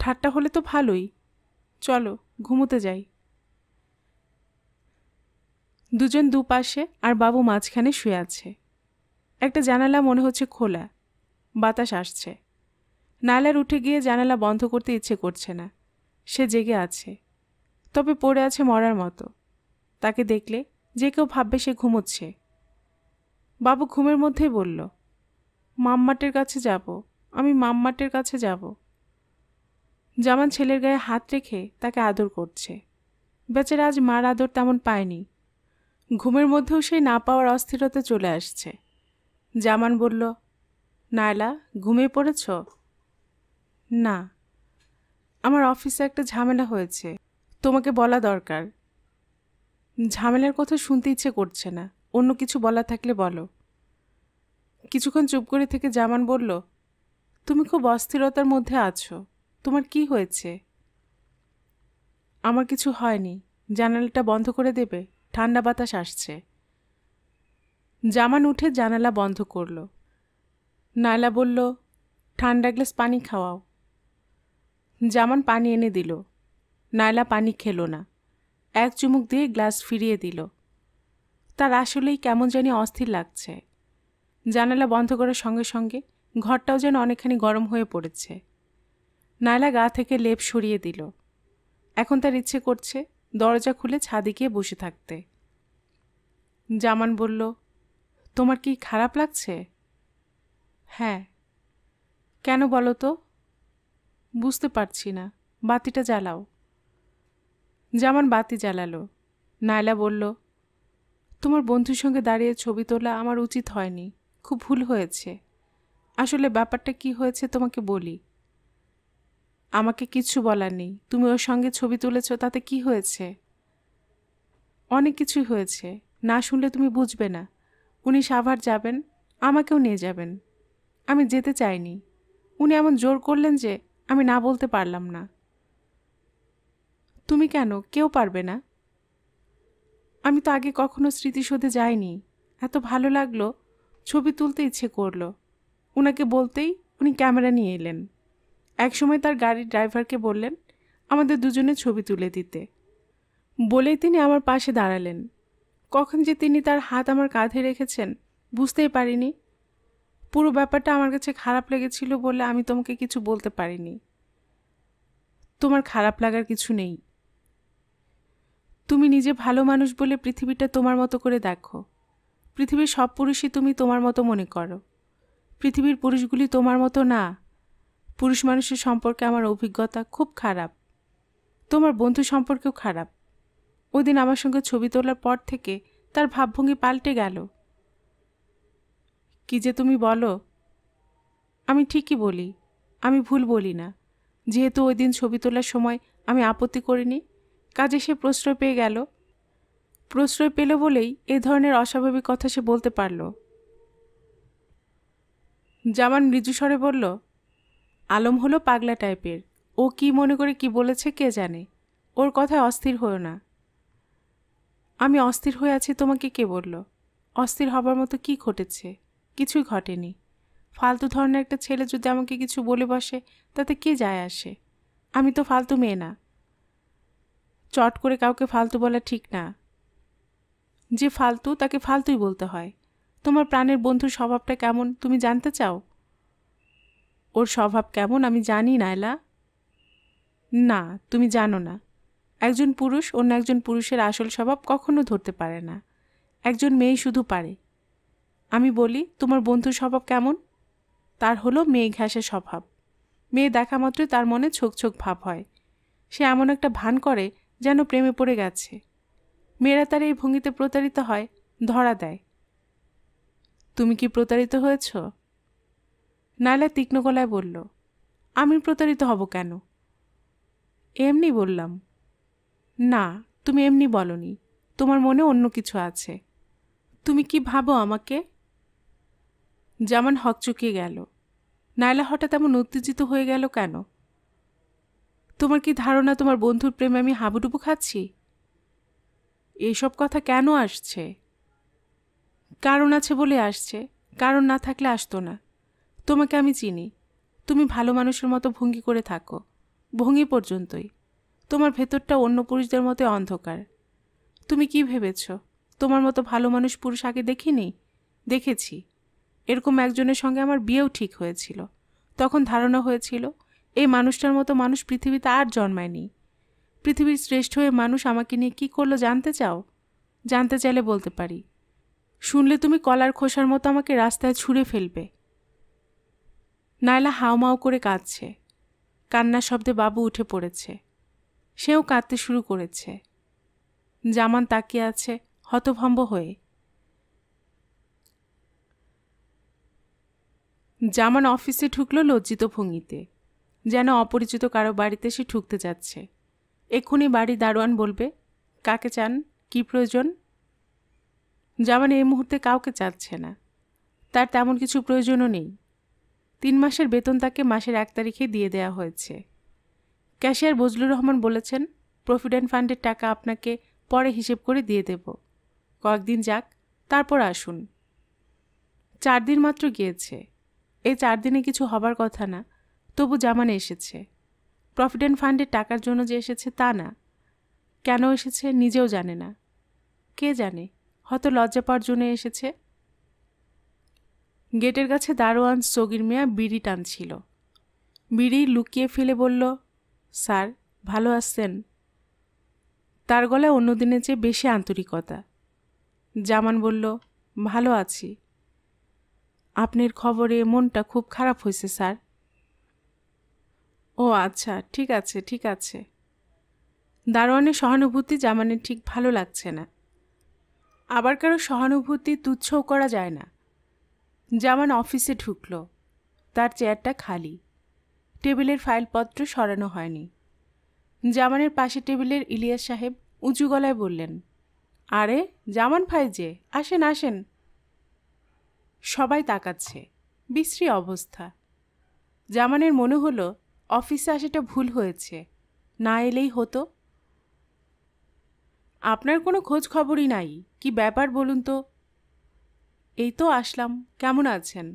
ঠাট্টা হলে তো ভালোই চলো ঘুমোতে যাই দুজন দুপাশে আর বাবু মাঝখানে শুয়ে আছে একটা জানালা মনে হচ্ছে খোলা বাতাস আসছে নালার উঠে গিয়ে জানালা বন্ধ করতে ইচ্ছে করছে না সে জেগে আছে তবে পড়ে আছে মরার মতো তাকে দেখলে যে কেউ ভাববে সে ঘুমোচ্ছে বাবু ঘুমের মধ্যেই বলল মাম্মাটের কাছে যাব আমি মাম্মাটের কাছে যাব জামান ছেলের গায়ে হাত রেখে তাকে আদর করছে বেচারা আজ মার আদর তেমন পায়নি ঘুমের মধ্যেও সেই না পাওয়ার অস্থিরতা চলে আসছে জামান বলল নায়লা ঘুমিয়ে পড়েছ না আমার অফিসে একটা ঝামেলা হয়েছে তোমাকে বলা দরকার ঝামেলার কথা শুনতে ইচ্ছে করছে না অন্য কিছু বলা থাকলে বলো কিছুক্ষণ চুপ করে থেকে জামান বলল তুমি খুব অস্থিরতার মধ্যে আছো তোমার কি হয়েছে আমার কিছু হয়নি জানালাটা বন্ধ করে দেবে ঠান্ডা বাতাস আসছে জামান উঠে জানালা বন্ধ করলো নায়লা বলল ঠান্ডা গ্লাস পানি খাওয়াও জামান পানি এনে দিল নায়লা পানি খেলো না এক চুমুক দিয়ে গ্লাস ফিরিয়ে দিল তার আসলেই কেমন জানি অস্থির লাগছে জানালা বন্ধ করার সঙ্গে সঙ্গে ঘরটাও যেন অনেকখানি গরম হয়ে পড়েছে নায়লা গা থেকে লেপ সরিয়ে দিল এখন তার ইচ্ছে করছে দরজা খুলে ছাদে গিয়ে বসে থাকতে জামান বলল তোমার কি খারাপ লাগছে হ্যাঁ কেন বলো তো বুঝতে পারছি না বাতিটা জ্বালাও যেমন বাতি জ্বালালো নায়লা বলল তোমার বন্ধুর সঙ্গে দাঁড়িয়ে ছবি তোলা আমার উচিত হয়নি খুব ভুল হয়েছে আসলে ব্যাপারটা কি হয়েছে তোমাকে বলি আমাকে কিছু বলার নেই তুমি ওর সঙ্গে ছবি তুলেছ তাতে কি হয়েছে অনেক কিছুই হয়েছে না শুনলে তুমি বুঝবে না উনি সাভার যাবেন আমাকেও নিয়ে যাবেন আমি যেতে চাইনি উনি এমন জোর করলেন যে আমি না বলতে পারলাম না তুমি কেন কেউ পারবে না আমি তো আগে কখনো স্মৃতিসৌধে যাইনি এত ভালো লাগলো ছবি তুলতে ইচ্ছে করলো ওনাকে বলতেই উনি ক্যামেরা নিয়ে এলেন একসময় তার গাড়ির ড্রাইভারকে বললেন আমাদের দুজনে ছবি তুলে দিতে বলেই তিনি আমার পাশে দাঁড়ালেন কখন যে তিনি তার হাত আমার কাঁধে রেখেছেন বুঝতেই পারিনি পুরো ব্যাপারটা আমার কাছে খারাপ লেগেছিল বলে আমি তোমাকে কিছু বলতে পারিনি তোমার খারাপ লাগার কিছু নেই তুমি নিজে ভালো মানুষ বলে পৃথিবীটা তোমার মতো করে দেখো পৃথিবীর সব পুরুষই তুমি তোমার মতো মনে করো পৃথিবীর পুরুষগুলি তোমার মতো না পুরুষ মানুষের সম্পর্কে আমার অভিজ্ঞতা খুব খারাপ তোমার বন্ধু সম্পর্কেও খারাপ ওদিন আমার সঙ্গে ছবি তোলার পর থেকে তার ভাবভঙ্গি পাল্টে গেল কি যে তুমি বলো আমি ঠিকই বলি আমি ভুল বলি না যেহেতু ওই দিন ছবি তোলার সময় আমি আপত্তি করিনি কাজে সে প্রশ্রয় পেয়ে গেল প্রশ্রয় পেল বলেই এ ধরনের অস্বাভাবিক কথা সে বলতে পারল জামান স্বরে বলল আলম হলো পাগলা টাইপের ও কি মনে করে কি বলেছে কে জানে ওর কথায় অস্থির হয়েও না আমি অস্থির হয়ে আছি তোমাকে কে বলল অস্থির হবার মতো কি ঘটেছে কিছুই ঘটেনি ফালতু ধরনের একটা ছেলে যদি আমাকে কিছু বলে বসে তাতে কে যায় আসে আমি তো ফালতু মেয়ে না চট করে কাউকে ফালতু বলা ঠিক না যে ফালতু তাকে ফালতুই বলতে হয় তোমার প্রাণের বন্ধুর স্বভাবটা কেমন তুমি জানতে চাও ওর স্বভাব কেমন আমি জানি না এলা না তুমি জানো না একজন পুরুষ অন্য একজন পুরুষের আসল স্বভাব কখনো ধরতে পারে না একজন মেয়ে শুধু পারে আমি বলি তোমার বন্ধুর স্বভাব কেমন তার হলো মেয়ে ঘাসের স্বভাব মেয়ে দেখা মাত্রই তার মনে ছোক ছোক ভাব হয় সে এমন একটা ভান করে যেন প্রেমে পড়ে গেছে মেয়েরা তার এই ভঙ্গিতে প্রতারিত হয় ধরা দেয় তুমি কি প্রতারিত হয়েছ নায়লা তীক্ষ্ণ গলায় বলল আমি প্রতারিত হব কেন এমনি বললাম না তুমি এমনি বলনি তোমার মনে অন্য কিছু আছে তুমি কি ভাবো আমাকে জামান হকচকিয়ে গেল নাইলা হঠাৎ এমন উত্তেজিত হয়ে গেল কেন তোমার কি ধারণা তোমার বন্ধুর প্রেমে আমি হাবুডুবু খাচ্ছি এইসব কথা কেন আসছে কারণ আছে বলে আসছে কারণ না থাকলে আসতো না তোমাকে আমি চিনি তুমি ভালো মানুষের মতো ভঙ্গি করে থাকো ভঙ্গি পর্যন্তই তোমার ভেতরটা অন্য পুরুষদের মতো অন্ধকার তুমি কি ভেবেছ তোমার মতো ভালো মানুষ পুরুষ আগে দেখিনি দেখেছি এরকম একজনের সঙ্গে আমার বিয়েও ঠিক হয়েছিল তখন ধারণা হয়েছিল এই মানুষটার মতো মানুষ পৃথিবীতে আর জন্মায়নি পৃথিবীর শ্রেষ্ঠ হয়ে মানুষ আমাকে নিয়ে কী করলো জানতে চাও জানতে চাইলে বলতে পারি শুনলে তুমি কলার খোসার মতো আমাকে রাস্তায় ছুঁড়ে ফেলবে নাইলা হাওমাও করে কাঁদছে কান্নার শব্দে বাবু উঠে পড়েছে সেও কাঁদতে শুরু করেছে জামান তাকিয়ে আছে হতভম্ব হয়ে জামান অফিসে ঢুকলো লজ্জিত ভঙ্গিতে যেন অপরিচিত কারো বাড়িতে সে ঠুকতে যাচ্ছে এক্ষুনি বাড়ি দারোয়ান বলবে কাকে চান কি প্রয়োজন জামান এই মুহূর্তে কাউকে চাচ্ছে না তার তেমন কিছু প্রয়োজনও নেই তিন মাসের বেতন তাকে মাসের এক তারিখে দিয়ে দেওয়া হয়েছে ক্যাশিয়ার বজলুর রহমান বলেছেন প্রভিডেন্ট ফান্ডের টাকা আপনাকে পরে হিসেব করে দিয়ে দেব কয়েকদিন যাক তারপর আসুন চার দিন মাত্র গিয়েছে এই চার দিনে কিছু হবার কথা না তবু জামানে এসেছে অ্যান্ড ফান্ডের টাকার জন্য যে এসেছে তা না কেন এসেছে নিজেও জানে না কে জানে হয়তো লজ্জা পাওয়ার জন্য এসেছে গেটের কাছে দারোয়ান সগির মিয়া বিড়ি টানছিল বিড়ি লুকিয়ে ফেলে বলল স্যার ভালো আসছেন তার গলায় অন্যদিনের চেয়ে বেশি আন্তরিকতা জামান বলল ভালো আছি আপনার খবরে মনটা খুব খারাপ হয়েছে স্যার ও আচ্ছা ঠিক আছে ঠিক আছে দারোয়ানের সহানুভূতি জামানের ঠিক ভালো লাগছে না আবার কারো সহানুভূতি তুচ্ছও করা যায় না জামান অফিসে ঢুকল তার চেয়ারটা খালি টেবিলের ফাইলপত্র সরানো হয়নি জামানের পাশে টেবিলের ইলিয়াস সাহেব উঁচু গলায় বললেন আরে জামান ফাইজে আসেন আসেন সবাই তাকাচ্ছে বিশ্রী অবস্থা জামানের মনে হলো অফিসে আসাটা ভুল হয়েছে না এলেই হতো আপনার কোনো খোঁজ খবরই নাই কি ব্যাপার বলুন তো এই তো আসলাম কেমন আছেন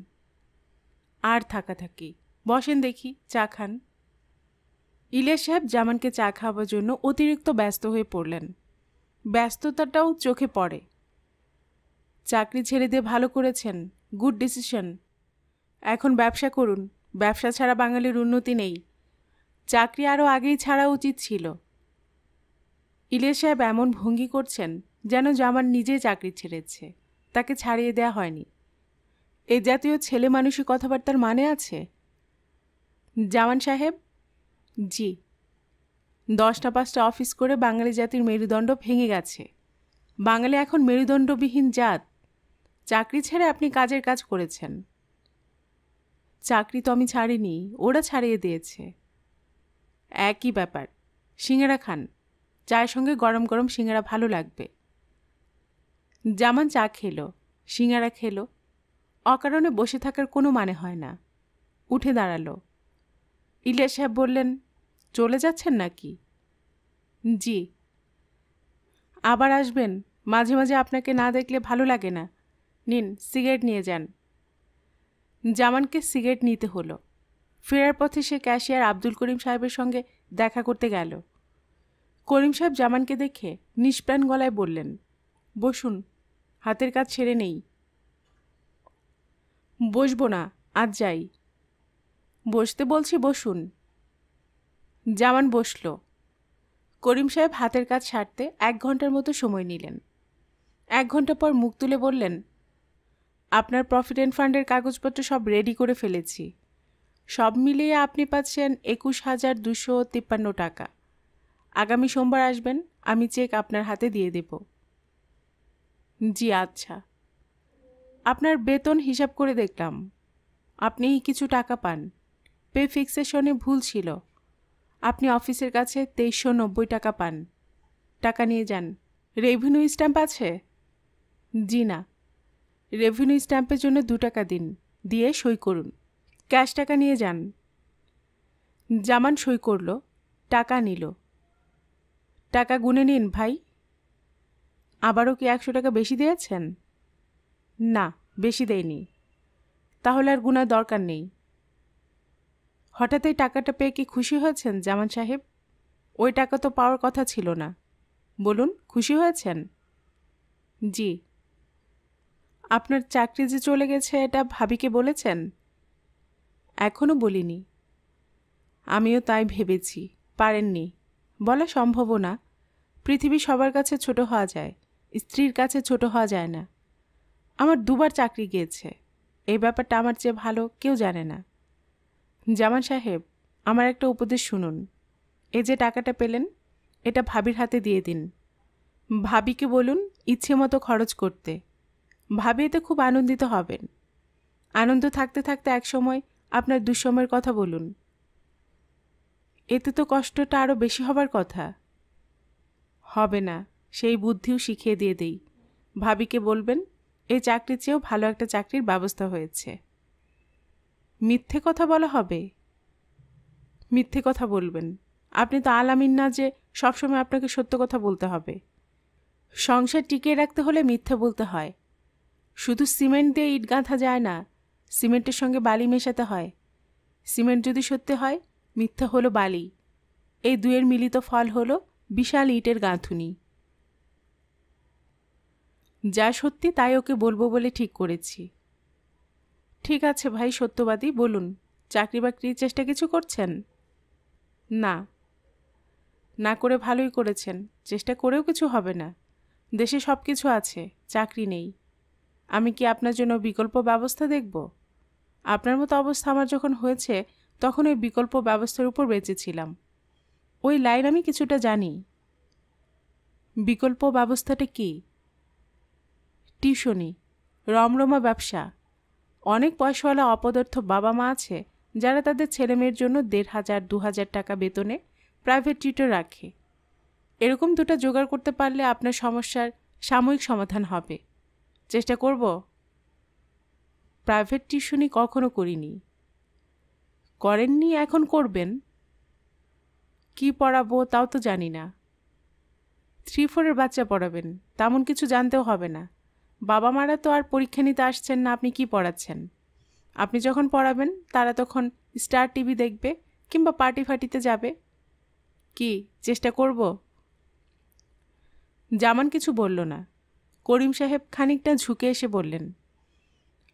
আর থাকা থাকি বসেন দেখি চা খান ইলিয়াস সাহেব জামানকে চা খাওয়ার জন্য অতিরিক্ত ব্যস্ত হয়ে পড়লেন ব্যস্ততাটাও চোখে পড়ে চাকরি ছেড়ে দিয়ে ভালো করেছেন গুড ডিসিশন এখন ব্যবসা করুন ব্যবসা ছাড়া বাঙালির উন্নতি নেই চাকরি আরও আগেই ছাড়া উচিত ছিল ইলিয়াস সাহেব এমন ভঙ্গি করছেন যেন জামান নিজে চাকরি ছেড়েছে তাকে ছাড়িয়ে দেয়া হয়নি এ জাতীয় ছেলে মানুষই কথাবার্তার মানে আছে জামান সাহেব জি দশটা পাঁচটা অফিস করে বাঙালি জাতির মেরুদণ্ড ভেঙে গেছে বাঙালি এখন মেরুদণ্ডবিহীন জাত চাকরি ছেড়ে আপনি কাজের কাজ করেছেন চাকরি তো আমি ছাড়িনি ওরা ছাড়িয়ে দিয়েছে একই ব্যাপার সিঙ্গারা খান চায়ের সঙ্গে গরম গরম সিঙ্গারা ভালো লাগবে জামান চা খেলো সিঙ্গারা খেলো অকারণে বসে থাকার কোনো মানে হয় না উঠে দাঁড়ালো ইলিয়া সাহেব বললেন চলে যাচ্ছেন নাকি জি আবার আসবেন মাঝে মাঝে আপনাকে না দেখলে ভালো লাগে না নিন সিগারেট নিয়ে যান জামানকে সিগারেট নিতে হলো ফেরার পথে সে ক্যাশিয়ার আব্দুল করিম সাহেবের সঙ্গে দেখা করতে গেল করিম সাহেব জামানকে দেখে নিষ্প্রাণ গলায় বললেন বসুন হাতের কাজ ছেড়ে নেই বসবো না আজ যাই বসতে বলছি বসুন জামান বসল করিম সাহেব হাতের কাজ সারতে এক ঘন্টার মতো সময় নিলেন এক ঘন্টা পর মুখ তুলে বললেন আপনার প্রফিট অ্যান্ড ফান্ডের কাগজপত্র সব রেডি করে ফেলেছি সব মিলিয়ে আপনি পাচ্ছেন একুশ হাজার দুশো তিপ্পান্ন টাকা আগামী সোমবার আসবেন আমি চেক আপনার হাতে দিয়ে দেব জি আচ্ছা আপনার বেতন হিসাব করে দেখলাম আপনি কিছু টাকা পান পে ফিক্সেশনে ভুল ছিল আপনি অফিসের কাছে তেইশশো নব্বই টাকা পান টাকা নিয়ে যান রেভিনিউ স্ট্যাম্প আছে জি না রেভিনিউ স্ট্যাম্পের জন্য দু টাকা দিন দিয়ে সই করুন ক্যাশ টাকা নিয়ে যান জামান সই করল টাকা নিল টাকা গুনে নিন ভাই আবারও কি একশো টাকা বেশি দিয়েছেন না বেশি দেয়নি তাহলে আর গুনার দরকার নেই হঠাৎই টাকাটা পেয়ে কি খুশি হয়েছেন জামান সাহেব ওই টাকা তো পাওয়ার কথা ছিল না বলুন খুশি হয়েছেন জি আপনার চাকরি যে চলে গেছে এটা ভাবিকে বলেছেন এখনও বলিনি আমিও তাই ভেবেছি পারেননি বলা সম্ভবও না পৃথিবী সবার কাছে ছোট হওয়া যায় স্ত্রীর কাছে ছোট হওয়া যায় না আমার দুবার চাকরি গিয়েছে এই ব্যাপারটা আমার চেয়ে ভালো কেউ জানে না জামান সাহেব আমার একটা উপদেশ শুনুন এ যে টাকাটা পেলেন এটা ভাবির হাতে দিয়ে দিন ভাবিকে বলুন ইচ্ছে মতো খরচ করতে ভাবি এতে খুব আনন্দিত হবেন আনন্দ থাকতে থাকতে একসময় আপনার দুঃসময়ের কথা বলুন এতে তো কষ্টটা আরও বেশি হবার কথা হবে না সেই বুদ্ধিও শিখিয়ে দিয়ে দেই ভাবিকে বলবেন এই চাকরির চেয়েও ভালো একটা চাকরির ব্যবস্থা হয়েছে মিথ্যে কথা বলা হবে মিথ্যে কথা বলবেন আপনি তো আলামিন না যে সবসময় আপনাকে সত্য কথা বলতে হবে সংসার টিকিয়ে রাখতে হলে মিথ্যে বলতে হয় শুধু সিমেন্ট দিয়ে ইট গাঁথা যায় না সিমেন্টের সঙ্গে বালি মেশাতে হয় সিমেন্ট যদি সত্য হয় মিথ্যা হলো বালি এই দুয়ের মিলিত ফল হল বিশাল ইটের গাঁথুনি যা সত্যি তাই ওকে বলবো বলে ঠিক করেছি ঠিক আছে ভাই সত্যবাদী বলুন চাকরি বাকরির চেষ্টা কিছু করছেন না না করে ভালোই করেছেন চেষ্টা করেও কিছু হবে না দেশে সব কিছু আছে চাকরি নেই আমি কি আপনার জন্য বিকল্প ব্যবস্থা দেখব আপনার মতো অবস্থা আমার যখন হয়েছে তখন ওই বিকল্প ব্যবস্থার উপর বেঁচেছিলাম ওই লাইন আমি কিছুটা জানি বিকল্প ব্যবস্থাটা কি টিউশনি রমরমা ব্যবসা অনেক পয়সাওয়ালা অপদার্থ বাবা মা আছে যারা তাদের ছেলেমেয়ের জন্য দেড় হাজার দু হাজার টাকা বেতনে প্রাইভেট টিউটর রাখে এরকম দুটো জোগাড় করতে পারলে আপনার সমস্যার সাময়িক সমাধান হবে চেষ্টা করব প্রাইভেট টিউশনি কখনো করিনি করেননি এখন করবেন কি পড়াবো তাও তো জানি না থ্রি ফোরের বাচ্চা পড়াবেন তেমন কিছু জানতেও হবে না বাবা মারা তো আর পরীক্ষা নিতে আসছেন না আপনি কি পড়াচ্ছেন আপনি যখন পড়াবেন তারা তখন স্টার টিভি দেখবে কিংবা পার্টি ফার্টিতে যাবে কি চেষ্টা করব জামান কিছু বলল না করিম সাহেব খানিকটা ঝুঁকে এসে বললেন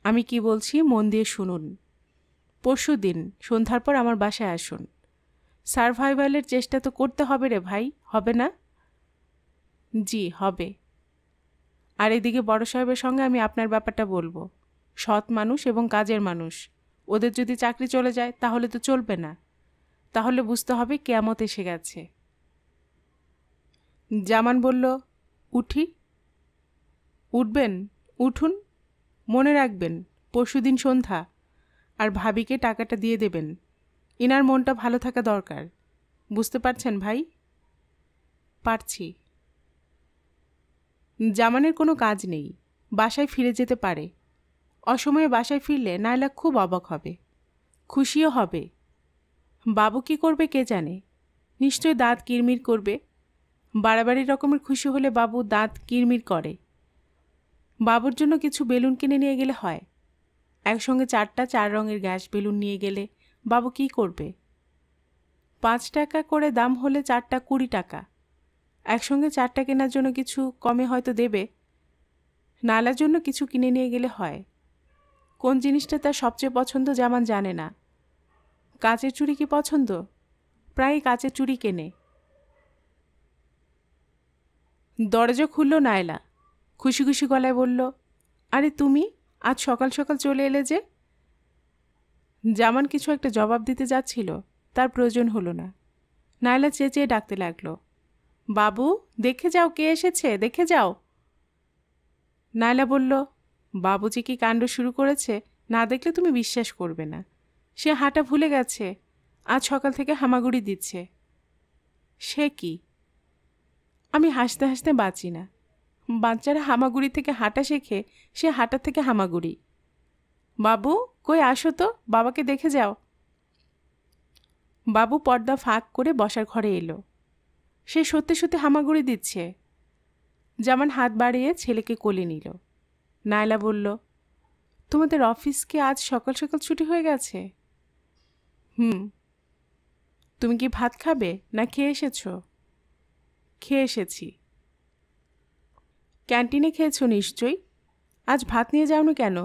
আমি কি বলছি মন দিয়ে শুনুন পরশু দিন সন্ধ্যার পর আমার বাসায় আসুন সার্ভাইভালের চেষ্টা তো করতে হবে রে ভাই হবে না জি হবে আর এদিকে বড় সাহেবের সঙ্গে আমি আপনার ব্যাপারটা বলবো সৎ মানুষ এবং কাজের মানুষ ওদের যদি চাকরি চলে যায় তাহলে তো চলবে না তাহলে বুঝতে হবে কেয়ামত এসে গেছে জামান বলল উঠি উঠবেন উঠুন মনে রাখবেন পরশুদিন সন্ধ্যা আর ভাবিকে টাকাটা দিয়ে দেবেন ইনার মনটা ভালো থাকা দরকার বুঝতে পারছেন ভাই পারছি জামানের কোনো কাজ নেই বাসায় ফিরে যেতে পারে অসময়ে বাসায় ফিরলে নাইলা খুব অবাক হবে খুশিও হবে বাবু কি করবে কে জানে নিশ্চয় দাঁত কিরমির করবে বাড়াবাড়ি রকমের খুশি হলে বাবু দাঁত কিরমির করে বাবুর জন্য কিছু বেলুন কিনে নিয়ে গেলে হয় একসঙ্গে চারটা চার রঙের গ্যাস বেলুন নিয়ে গেলে বাবু কি করবে পাঁচ টাকা করে দাম হলে চারটা কুড়ি টাকা একসঙ্গে চারটা কেনার জন্য কিছু কমে হয়তো দেবে নালার জন্য কিছু কিনে নিয়ে গেলে হয় কোন জিনিসটা তার সবচেয়ে পছন্দ যেমন জানে না কাঁচের চুড়ি কি পছন্দ প্রায় কাঁচের চুড়ি কেনে দরজা খুলল নায়লা খুশি খুশি গলায় বলল আরে তুমি আজ সকাল সকাল চলে এলে যে জামান কিছু একটা জবাব দিতে যাচ্ছিল তার প্রয়োজন হলো না নাইলা চেয়ে চেয়ে ডাকতে লাগলো বাবু দেখে যাও কে এসেছে দেখে যাও নাইলা বলল বাবুজি কি কাণ্ড শুরু করেছে না দেখলে তুমি বিশ্বাস করবে না সে হাঁটা ভুলে গেছে আজ সকাল থেকে হামাগুড়ি দিচ্ছে সে কি আমি হাসতে হাসতে বাঁচি না বাচ্চারা হামাগুড়ি থেকে হাঁটা শেখে সে হাঁটা থেকে হামাগুড়ি বাবু কই আসো তো বাবাকে দেখে যাও বাবু পর্দা ফাঁক করে বসার ঘরে এলো সে সত্যি সত্যি হামাগুড়ি দিচ্ছে যেমন হাত বাড়িয়ে ছেলেকে কোলে নিল নায়লা বলল তোমাদের অফিস কি আজ সকাল সকাল ছুটি হয়ে গেছে হুম তুমি কি ভাত খাবে না খেয়ে এসেছো খেয়ে এসেছি ক্যান্টিনে খেয়েছো নিশ্চয়ই আজ ভাত নিয়ে যাওনি কেন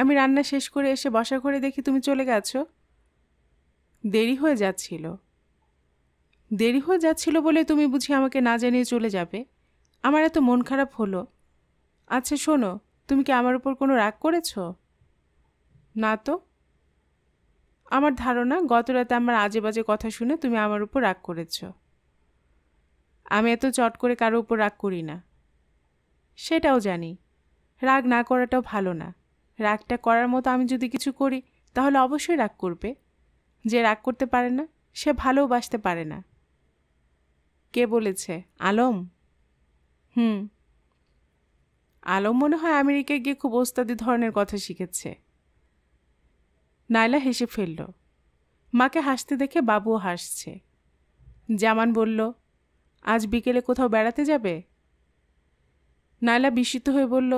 আমি রান্না শেষ করে এসে বসা করে দেখি তুমি চলে গেছো দেরি হয়ে যাচ্ছিল দেরি হয়ে যাচ্ছিল বলে তুমি বুঝি আমাকে না জানিয়ে চলে যাবে আমার এত মন খারাপ হলো আচ্ছা শোনো তুমি কি আমার উপর কোনো রাগ করেছ না তো আমার ধারণা গত রাতে আমার আজে বাজে কথা শুনে তুমি আমার উপর রাগ করেছ আমি এত চট করে কারো উপর রাগ করি না সেটাও জানি রাগ না করাটাও ভালো না রাগটা করার মতো আমি যদি কিছু করি তাহলে অবশ্যই রাগ করবে যে রাগ করতে পারে না সে ভালোবাসতে পারে না কে বলেছে আলম হুম আলম মনে হয় আমেরিকায় গিয়ে খুব ওস্তাদি ধরনের কথা শিখেছে নাইলা হেসে ফেলল মাকে হাসতে দেখে বাবুও হাসছে জামান বলল আজ বিকেলে কোথাও বেড়াতে যাবে নায়লা বিস্মিত হয়ে বলল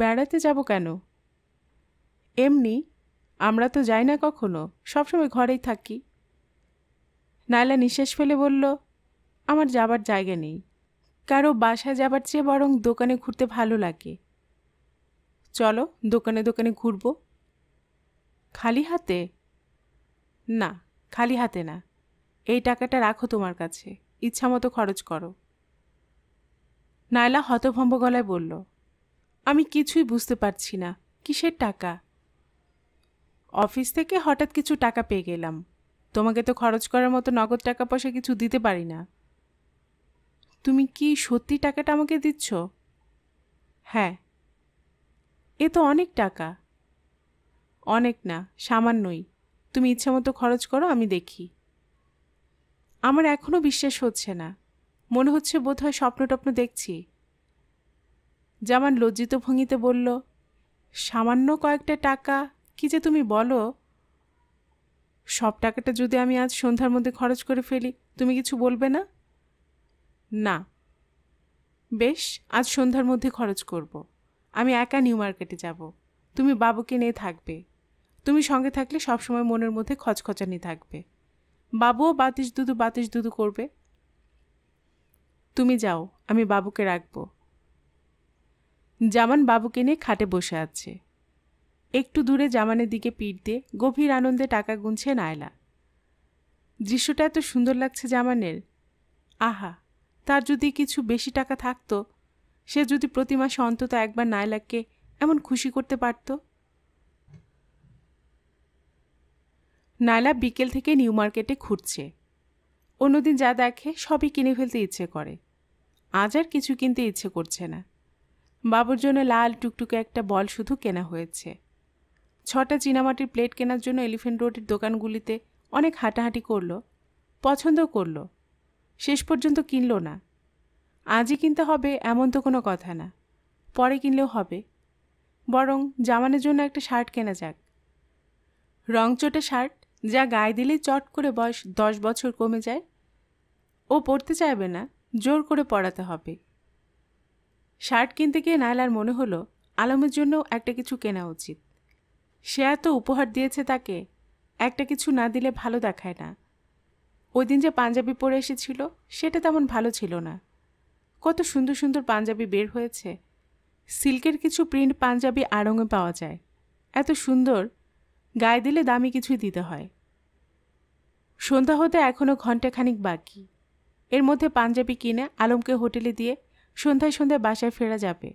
বেড়াতে যাব কেন এমনি আমরা তো যাই না কখনো সবসময় ঘরেই থাকি নায়লা নিঃশ্বাস ফেলে বলল আমার যাবার জায়গা নেই কারো বাসায় যাবার চেয়ে বরং দোকানে ঘুরতে ভালো লাগে চলো দোকানে দোকানে ঘুরব খালি হাতে না খালি হাতে না এই টাকাটা রাখো তোমার কাছে ইচ্ছামতো খরচ করো নায়লা হতভম্ব গলায় বলল আমি কিছুই বুঝতে পারছি না কিসের টাকা অফিস থেকে হঠাৎ কিছু টাকা পেয়ে গেলাম তোমাকে তো খরচ করার মতো নগদ টাকা পয়সা কিছু দিতে পারি না তুমি কি সত্যি টাকাটা আমাকে দিচ্ছ হ্যাঁ এ তো অনেক টাকা অনেক না সামান্যই তুমি ইচ্ছামতো খরচ করো আমি দেখি আমার এখনও বিশ্বাস হচ্ছে না মনে হচ্ছে বোধহয় স্বপ্ন টপ্ন দেখছি জামান লজ্জিত ভঙ্গিতে বলল সামান্য কয়েকটা টাকা কি যে তুমি বলো সব টাকাটা যদি আমি আজ সন্ধ্যার মধ্যে খরচ করে ফেলি তুমি কিছু বলবে না না বেশ আজ সন্ধ্যার মধ্যে খরচ করব। আমি একা নিউ মার্কেটে যাব তুমি বাবুকে নিয়ে থাকবে তুমি সঙ্গে থাকলে সবসময় মনের মধ্যে খচখচানি থাকবে বাবুও বাতিস দুদু বাতিস দুদু করবে তুমি যাও আমি বাবুকে রাখব জামান বাবুকে নিয়ে খাটে বসে আছে একটু দূরে জামানের দিকে পিঠ দিয়ে গভীর আনন্দে টাকা গুনছে নায়লা দৃশ্যটা এত সুন্দর লাগছে জামানের আহা তার যদি কিছু বেশি টাকা থাকতো সে যদি প্রতি মাসে অন্তত একবার নায়লাকে এমন খুশি করতে পারত নায়লা বিকেল থেকে নিউ মার্কেটে ঘুরছে অন্যদিন যা দেখে সবই কিনে ফেলতে ইচ্ছে করে আজ আর কিছু কিনতে ইচ্ছে করছে না বাবুর জন্য লাল টুকটুকে একটা বল শুধু কেনা হয়েছে ছটা চীনামাটির প্লেট কেনার জন্য এলিফেন্ট রোডের দোকানগুলিতে অনেক হাঁটাহাঁটি করলো পছন্দ করলো শেষ পর্যন্ত কিনল না আজই কিনতে হবে এমন তো কোনো কথা না পরে কিনলেও হবে বরং জামানের জন্য একটা শার্ট কেনা যাক রংচটে শার্ট যা গায়ে দিলেই চট করে বয়স দশ বছর কমে যায় ও পড়তে চাইবে না জোর করে পড়াতে হবে শার্ট কিনতে গিয়ে নায়লার মনে হলো আলমের জন্য একটা কিছু কেনা উচিত সে এত উপহার দিয়েছে তাকে একটা কিছু না দিলে ভালো দেখায় না ওই দিন যে পাঞ্জাবি পরে এসেছিল সেটা তেমন ভালো ছিল না কত সুন্দর সুন্দর পাঞ্জাবি বের হয়েছে সিল্কের কিছু প্রিন্ট পাঞ্জাবি আড়ঙে পাওয়া যায় এত সুন্দর গায়ে দিলে দামি কিছুই দিতে হয় সন্ধ্যা হতে এখনও ঘণ্টাখানিক বাকি এর মধ্যে পাঞ্জাবি কিনে আলমকে হোটেলে দিয়ে সন্ধ্যায় সন্ধ্যায় বাসায় ফেরা যাবে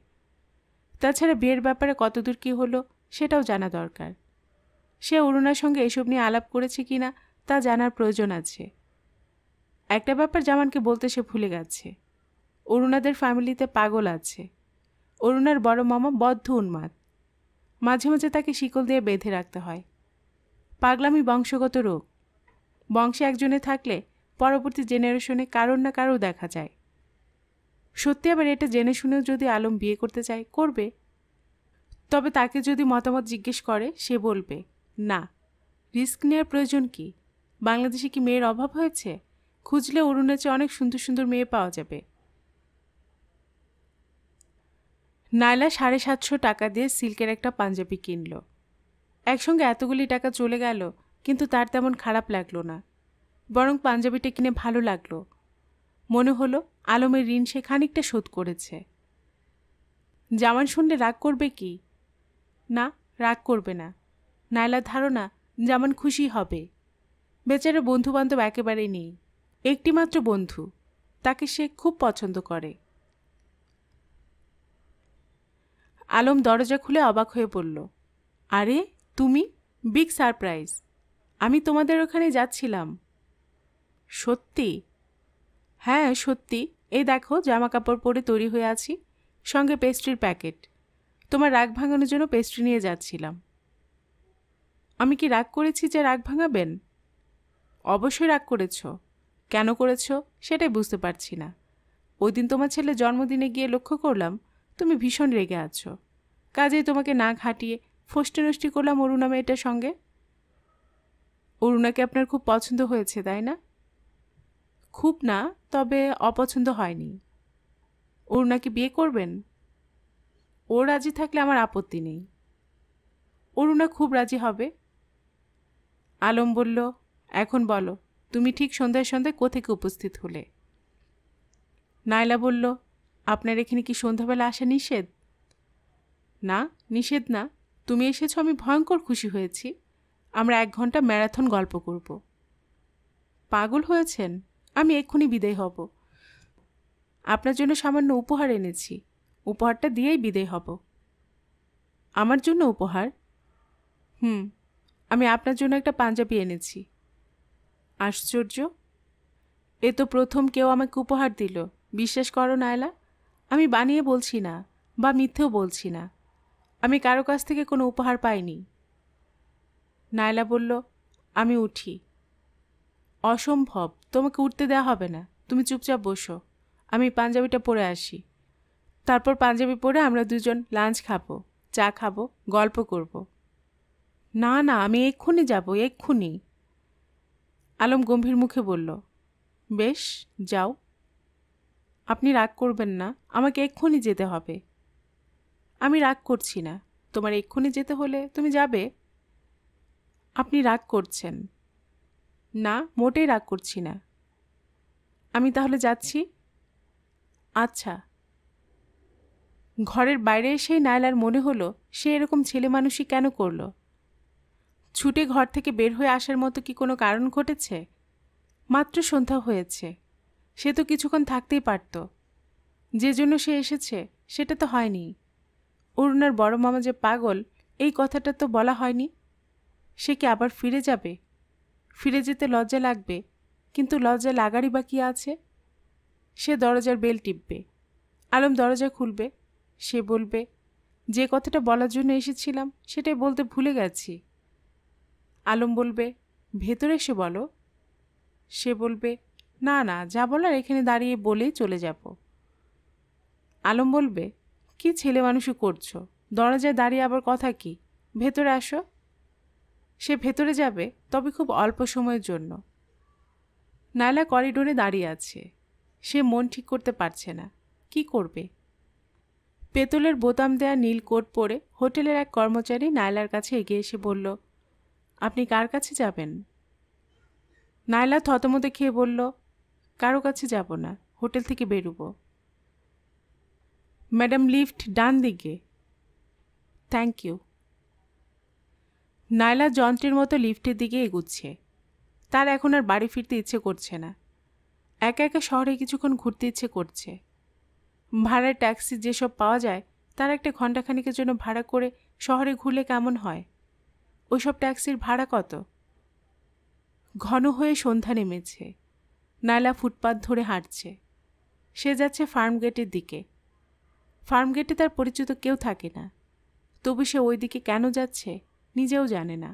তাছাড়া বিয়ের ব্যাপারে কতদূর কী হলো সেটাও জানা দরকার সে অরুণার সঙ্গে এসব নিয়ে আলাপ করেছে কি না তা জানার প্রয়োজন আছে একটা ব্যাপার জামানকে বলতে সে ভুলে গেছে অরুণাদের ফ্যামিলিতে পাগল আছে অরুণার বড় মামা বদ্ধ উন্মাদ মাঝে মাঝে তাকে শিকল দিয়ে বেঁধে রাখতে হয় পাগলামি বংশগত রোগ বংশে একজনে থাকলে পরবর্তী জেনারেশনে কারোর না কারো দেখা যায় সত্যি আবার এটা জেনে শুনেও যদি আলম বিয়ে করতে চায় করবে তবে তাকে যদি মতামত জিজ্ঞেস করে সে বলবে না রিস্ক নেওয়ার প্রয়োজন কি বাংলাদেশে কি মেয়ের অভাব হয়েছে খুঁজলে অরুণাচে অনেক সুন্দর সুন্দর মেয়ে পাওয়া যাবে নাইলা সাড়ে সাতশো টাকা দিয়ে সিল্কের একটা পাঞ্জাবি কিনল একসঙ্গে এতগুলি টাকা চলে গেল কিন্তু তার তেমন খারাপ লাগলো না বরং পাঞ্জাবিটা কিনে ভালো লাগলো মনে হলো আলমের ঋণ সে খানিকটা শোধ করেছে জামান শুনলে রাগ করবে কি না রাগ করবে না নাইলা ধারণা জামান খুশি হবে বেচারা বন্ধুবান্ধব একেবারেই নেই একটিমাত্র বন্ধু তাকে সে খুব পছন্দ করে আলম দরজা খুলে অবাক হয়ে পড়ল আরে তুমি বিগ সারপ্রাইজ আমি তোমাদের ওখানে যাচ্ছিলাম সত্যি হ্যাঁ সত্যি এই দেখো জামা কাপড় পরে তৈরি হয়ে আছি সঙ্গে পেস্ট্রির প্যাকেট তোমার রাগ ভাঙানোর জন্য পেস্ট্রি নিয়ে যাচ্ছিলাম আমি কি রাগ করেছি যে রাগ ভাঙাবেন অবশ্যই রাগ করেছ কেন করেছ সেটাই বুঝতে পারছি না ওই দিন তোমার ছেলে জন্মদিনে গিয়ে লক্ষ্য করলাম তুমি ভীষণ রেগে আছো কাজেই তোমাকে না ঘাটিয়ে ফষ্টি নষ্টি করলাম অরুণা মেয়েটার সঙ্গে অরুণাকে আপনার খুব পছন্দ হয়েছে তাই না খুব না তবে অপছন্দ হয়নি ওর নাকি বিয়ে করবেন ও রাজি থাকলে আমার আপত্তি নেই অরুণা খুব রাজি হবে আলম বলল এখন বলো তুমি ঠিক সন্ধ্যায় সন্ধ্যায় কোথেকে উপস্থিত হলে নাইলা বলল আপনার এখানে কি সন্ধ্যাবেলা আসা নিষেধ না নিষেধ না তুমি এসেছো আমি ভয়ঙ্কর খুশি হয়েছি আমরা এক ঘন্টা ম্যারাথন গল্প করব পাগল হয়েছেন আমি এক্ষুনি বিদায় হব আপনার জন্য সামান্য উপহার এনেছি উপহারটা দিয়েই বিদায় হব আমার জন্য উপহার হুম আমি আপনার জন্য একটা পাঞ্জাবি এনেছি আশ্চর্য এ তো প্রথম কেউ আমাকে উপহার দিল বিশ্বাস করো নায়লা আমি বানিয়ে বলছি না বা মিথ্যেও বলছি না আমি কারো কাছ থেকে কোনো উপহার পাইনি নায়লা বলল আমি উঠি অসম্ভব তোমাকে উঠতে দেওয়া হবে না তুমি চুপচাপ বসো আমি পাঞ্জাবিটা পরে আসি তারপর পাঞ্জাবি পরে আমরা দুজন লাঞ্চ খাবো চা খাবো গল্প করব। না না আমি এক্ষুনি যাব এক্ষুনি আলম গম্ভীর মুখে বলল বেশ যাও আপনি রাগ করবেন না আমাকে এক্ষুনি যেতে হবে আমি রাগ করছি না তোমার এক্ষুনি যেতে হলে তুমি যাবে আপনি রাগ করছেন না মোটেই রাগ করছি না আমি তাহলে যাচ্ছি আচ্ছা ঘরের বাইরে এসেই নায়লার মনে হলো সে এরকম ছেলে মানুষই কেন করল ছুটে ঘর থেকে বের হয়ে আসার মতো কি কোনো কারণ ঘটেছে মাত্র সন্ধ্যা হয়েছে সে তো কিছুক্ষণ থাকতেই পারত যে জন্য সে এসেছে সেটা তো হয়নি অরুণার বড় মামা যে পাগল এই কথাটা তো বলা হয়নি সে কি আবার ফিরে যাবে ফিরে যেতে লজ্জা লাগবে কিন্তু লজ্জা লাগারই বা কী আছে সে দরজার বেল টিপবে আলম দরজা খুলবে সে বলবে যে কথাটা বলার জন্য এসেছিলাম সেটাই বলতে ভুলে গেছি আলম বলবে ভেতরে এসে বলো সে বলবে না না যা বলার এখানে দাঁড়িয়ে বলেই চলে যাব আলম বলবে কি ছেলে মানুষই করছো দরজায় দাঁড়িয়ে আবার কথা কি ভেতরে আসো সে ভেতরে যাবে তবে খুব অল্প সময়ের জন্য নাইলা করিডোরে দাঁড়িয়ে আছে সে মন ঠিক করতে পারছে না কি করবে পেতলের বোতাম দেয়া নীল কোট পরে হোটেলের এক কর্মচারী নায়লার কাছে এগিয়ে এসে বলল আপনি কার কাছে যাবেন নায়লা থতমতে খেয়ে বলল কারো কাছে যাব না হোটেল থেকে বেরুব ম্যাডাম লিফট ডান দিকে থ্যাংক ইউ নায়লা যন্ত্রের মতো লিফটের দিকে এগুচ্ছে তার এখন আর বাড়ি ফিরতে ইচ্ছে করছে না একা একা শহরে কিছুক্ষণ ঘুরতে ইচ্ছে করছে ভাড়ায় ট্যাক্সি যেসব পাওয়া যায় তার একটা ঘণ্টাখানিকের জন্য ভাড়া করে শহরে ঘুরলে কেমন হয় ওইসব ট্যাক্সির ভাড়া কত ঘন হয়ে সন্ধ্যা নেমেছে নালা ফুটপাত ধরে হাঁটছে সে যাচ্ছে ফার্ম গেটের দিকে ফার্ম গেটে তার পরিচিত কেউ থাকে না তবু সে ওই দিকে কেন যাচ্ছে নিজেও জানে না